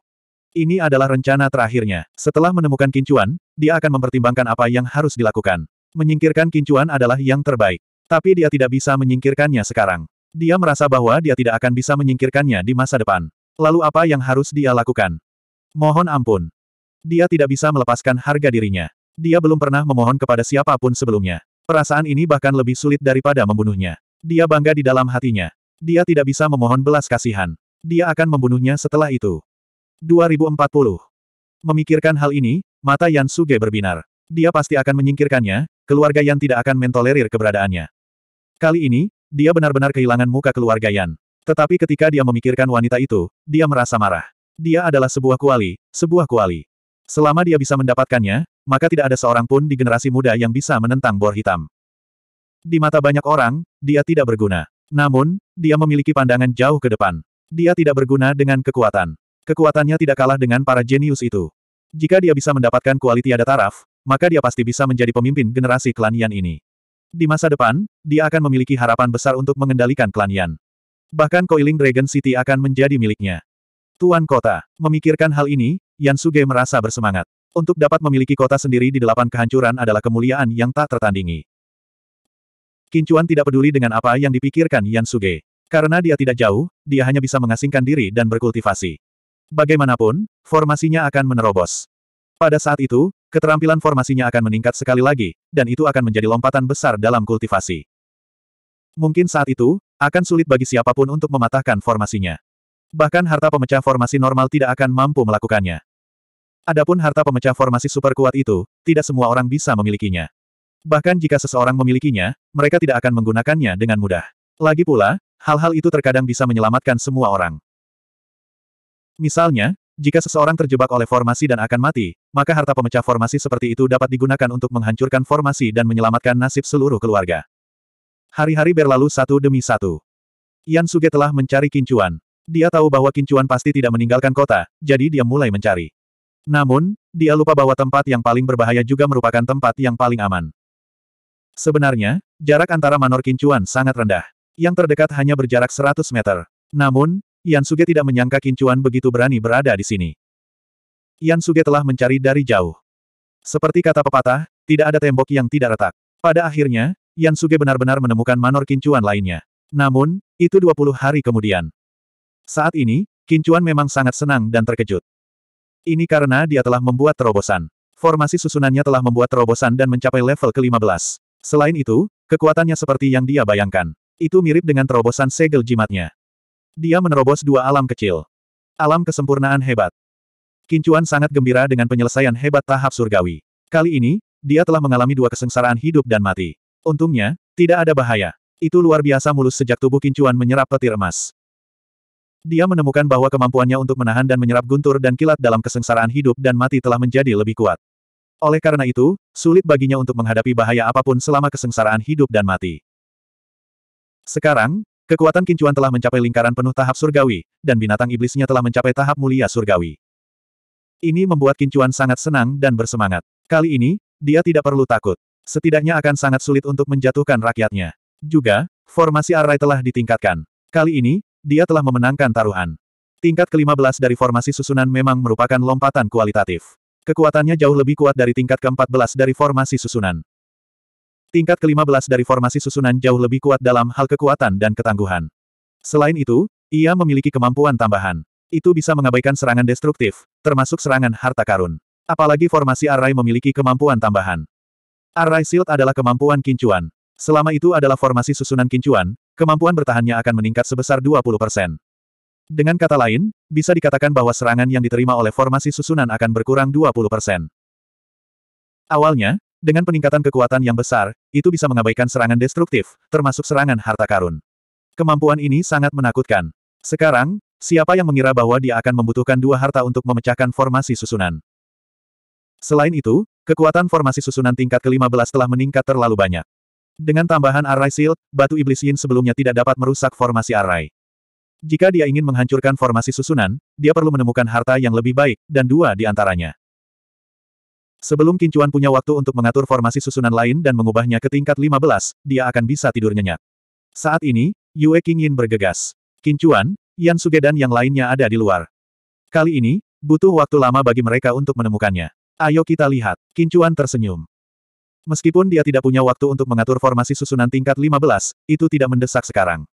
[SPEAKER 1] Ini adalah rencana terakhirnya. Setelah menemukan kincuan, dia akan mempertimbangkan apa yang harus dilakukan. Menyingkirkan kincuan adalah yang terbaik. Tapi dia tidak bisa menyingkirkannya sekarang. Dia merasa bahwa dia tidak akan bisa menyingkirkannya di masa depan. Lalu apa yang harus dia lakukan? Mohon ampun. Dia tidak bisa melepaskan harga dirinya. Dia belum pernah memohon kepada siapapun sebelumnya. Perasaan ini bahkan lebih sulit daripada membunuhnya. Dia bangga di dalam hatinya. Dia tidak bisa memohon belas kasihan. Dia akan membunuhnya setelah itu. 2040. Memikirkan hal ini, mata Yan Suge berbinar. Dia pasti akan menyingkirkannya, keluarga Yan tidak akan mentolerir keberadaannya. Kali ini, dia benar-benar kehilangan muka keluarga Yan. Tetapi ketika dia memikirkan wanita itu, dia merasa marah. Dia adalah sebuah kuali, sebuah kuali. Selama dia bisa mendapatkannya, maka tidak ada seorang pun di generasi muda yang bisa menentang bor hitam. Di mata banyak orang, dia tidak berguna. Namun, dia memiliki pandangan jauh ke depan. Dia tidak berguna dengan kekuatan. Kekuatannya tidak kalah dengan para jenius itu. Jika dia bisa mendapatkan kualiti ada taraf, maka dia pasti bisa menjadi pemimpin generasi klan Yan ini. Di masa depan, dia akan memiliki harapan besar untuk mengendalikan klan Yan. Bahkan Coiling Dragon City akan menjadi miliknya. Tuan Kota, memikirkan hal ini, Yan Suge merasa bersemangat. Untuk dapat memiliki kota sendiri di delapan kehancuran adalah kemuliaan yang tak tertandingi. Kincuan tidak peduli dengan apa yang dipikirkan Yan Suge. Karena dia tidak jauh, dia hanya bisa mengasingkan diri dan berkultivasi. Bagaimanapun, formasinya akan menerobos. Pada saat itu, keterampilan formasinya akan meningkat sekali lagi, dan itu akan menjadi lompatan besar dalam kultivasi. Mungkin saat itu, akan sulit bagi siapapun untuk mematahkan formasinya. Bahkan harta pemecah formasi normal tidak akan mampu melakukannya. Adapun harta pemecah formasi super kuat itu, tidak semua orang bisa memilikinya. Bahkan jika seseorang memilikinya, mereka tidak akan menggunakannya dengan mudah. Lagi pula, hal-hal itu terkadang bisa menyelamatkan semua orang. Misalnya, jika seseorang terjebak oleh formasi dan akan mati, maka harta pemecah formasi seperti itu dapat digunakan untuk menghancurkan formasi dan menyelamatkan nasib seluruh keluarga. Hari-hari berlalu satu demi satu. Yan Suge telah mencari kincuan. Dia tahu bahwa kincuan pasti tidak meninggalkan kota, jadi dia mulai mencari. Namun, dia lupa bahwa tempat yang paling berbahaya juga merupakan tempat yang paling aman. Sebenarnya, jarak antara Manor Kincuan sangat rendah. Yang terdekat hanya berjarak 100 meter. Namun, Yan Suge tidak menyangka Kincuan begitu berani berada di sini. Yan Suge telah mencari dari jauh. Seperti kata pepatah, tidak ada tembok yang tidak retak. Pada akhirnya, Yan Suge benar-benar menemukan Manor Kincuan lainnya. Namun, itu 20 hari kemudian. Saat ini, Kincuan memang sangat senang dan terkejut. Ini karena dia telah membuat terobosan. Formasi susunannya telah membuat terobosan dan mencapai level ke-15. Selain itu, kekuatannya seperti yang dia bayangkan. Itu mirip dengan terobosan segel jimatnya. Dia menerobos dua alam kecil. Alam kesempurnaan hebat. Kincuan sangat gembira dengan penyelesaian hebat tahap surgawi. Kali ini, dia telah mengalami dua kesengsaraan hidup dan mati. Untungnya, tidak ada bahaya. Itu luar biasa mulus sejak tubuh Kincuan menyerap petir emas. Dia menemukan bahwa kemampuannya untuk menahan dan menyerap guntur dan kilat dalam kesengsaraan hidup dan mati telah menjadi lebih kuat. Oleh karena itu, sulit baginya untuk menghadapi bahaya apapun selama kesengsaraan hidup dan mati. Sekarang, kekuatan kincuan telah mencapai lingkaran penuh tahap surgawi, dan binatang iblisnya telah mencapai tahap mulia surgawi. Ini membuat kincuan sangat senang dan bersemangat. Kali ini, dia tidak perlu takut. Setidaknya akan sangat sulit untuk menjatuhkan rakyatnya. Juga, formasi Array telah ditingkatkan. Kali ini, dia telah memenangkan taruhan. Tingkat ke-15 dari formasi susunan memang merupakan lompatan kualitatif. Kekuatannya jauh lebih kuat dari tingkat ke-14 dari formasi susunan. Tingkat ke-15 dari formasi susunan jauh lebih kuat dalam hal kekuatan dan ketangguhan. Selain itu, ia memiliki kemampuan tambahan. Itu bisa mengabaikan serangan destruktif, termasuk serangan harta karun. Apalagi formasi arai memiliki kemampuan tambahan. Arai Shield adalah kemampuan kincuan. Selama itu adalah formasi susunan kincuan, kemampuan bertahannya akan meningkat sebesar 20%. Dengan kata lain, bisa dikatakan bahwa serangan yang diterima oleh formasi susunan akan berkurang 20%. Awalnya, dengan peningkatan kekuatan yang besar, itu bisa mengabaikan serangan destruktif, termasuk serangan harta karun. Kemampuan ini sangat menakutkan. Sekarang, siapa yang mengira bahwa dia akan membutuhkan dua harta untuk memecahkan formasi susunan? Selain itu, kekuatan formasi susunan tingkat ke-15 telah meningkat terlalu banyak. Dengan tambahan Array Shield, batu iblis Yin sebelumnya tidak dapat merusak formasi Array. Jika dia ingin menghancurkan formasi susunan, dia perlu menemukan harta yang lebih baik, dan dua di antaranya. Sebelum Kincuan punya waktu untuk mengatur formasi susunan lain dan mengubahnya ke tingkat 15, dia akan bisa tidur nyenyak. Saat ini, Yue King Yin bergegas. Kincuan, Yan Suge dan yang lainnya ada di luar. Kali ini, butuh waktu lama bagi mereka untuk menemukannya. Ayo kita lihat. Kincuan tersenyum. Meskipun dia tidak punya waktu untuk mengatur formasi susunan tingkat 15, itu tidak mendesak sekarang.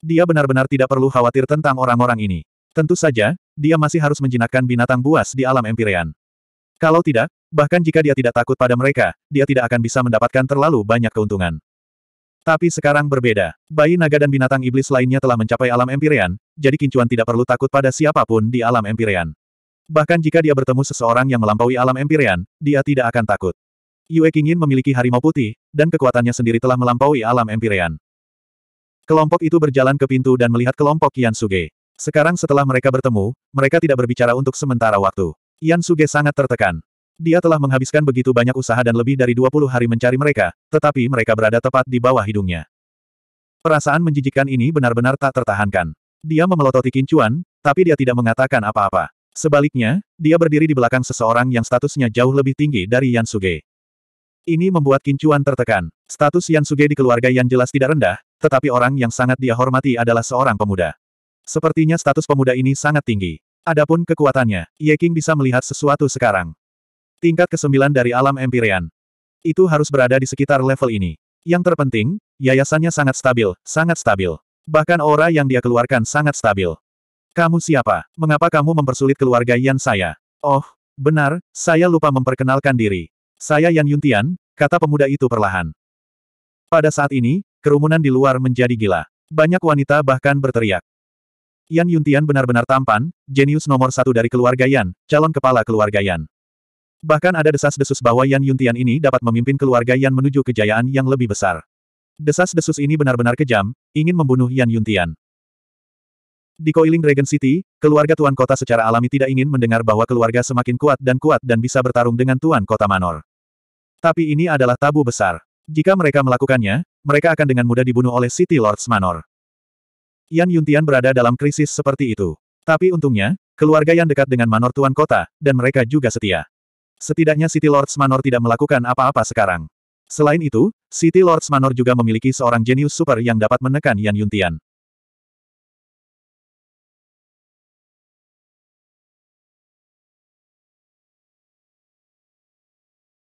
[SPEAKER 1] Dia benar-benar tidak perlu khawatir tentang orang-orang ini. Tentu saja, dia masih harus menjinakkan binatang buas di alam Empyrean. Kalau tidak, bahkan jika dia tidak takut pada mereka, dia tidak akan bisa mendapatkan terlalu banyak keuntungan. Tapi sekarang berbeda. Bayi naga dan binatang iblis lainnya telah mencapai alam Empyrean, jadi Kincuan tidak perlu takut pada siapapun di alam Empyrean. Bahkan jika dia bertemu seseorang yang melampaui alam Empyrean, dia tidak akan takut. Yue Qingyin memiliki harimau putih, dan kekuatannya sendiri telah melampaui alam Empyrean. Kelompok itu berjalan ke pintu dan melihat kelompok Yan Suge. Sekarang setelah mereka bertemu, mereka tidak berbicara untuk sementara waktu. Yan Suge sangat tertekan. Dia telah menghabiskan begitu banyak usaha dan lebih dari 20 hari mencari mereka, tetapi mereka berada tepat di bawah hidungnya. Perasaan menjijikkan ini benar-benar tak tertahankan. Dia memelototi kincuan, tapi dia tidak mengatakan apa-apa. Sebaliknya, dia berdiri di belakang seseorang yang statusnya jauh lebih tinggi dari Yan Suge. Ini membuat Kincuan tertekan. Status Yan Suge di keluarga Yan jelas tidak rendah, tetapi orang yang sangat dia hormati adalah seorang pemuda. Sepertinya status pemuda ini sangat tinggi. Adapun kekuatannya, Ye King bisa melihat sesuatu sekarang. Tingkat ke-9 dari alam Empyrean. Itu harus berada di sekitar level ini. Yang terpenting, yayasannya sangat stabil, sangat stabil. Bahkan aura yang dia keluarkan sangat stabil. Kamu siapa? Mengapa kamu mempersulit keluarga Yan saya? Oh, benar, saya lupa memperkenalkan diri. Saya Yan Yuntian, kata pemuda itu perlahan. Pada saat ini, kerumunan di luar menjadi gila. Banyak wanita bahkan berteriak. Yan Yuntian benar-benar tampan, jenius nomor satu dari keluarga Yan, calon kepala keluarga Yan. Bahkan ada desas-desus bahwa Yan Yuntian ini dapat memimpin keluarga Yan menuju kejayaan yang lebih besar. Desas-desus ini benar-benar kejam, ingin membunuh Yan Yuntian. Di Koiling Dragon City, keluarga Tuan Kota secara alami tidak ingin mendengar bahwa keluarga semakin kuat dan kuat dan bisa bertarung dengan Tuan Kota Manor. Tapi ini adalah tabu besar. Jika mereka melakukannya, mereka akan dengan mudah dibunuh oleh City Lords Manor. Yan Yuntian berada dalam krisis seperti itu. Tapi untungnya, keluarga yang dekat dengan Manor Tuan Kota, dan mereka juga setia. Setidaknya City Lords Manor tidak melakukan apa-apa sekarang. Selain itu, City Lords Manor juga memiliki seorang jenius super yang dapat menekan Yan Yuntian.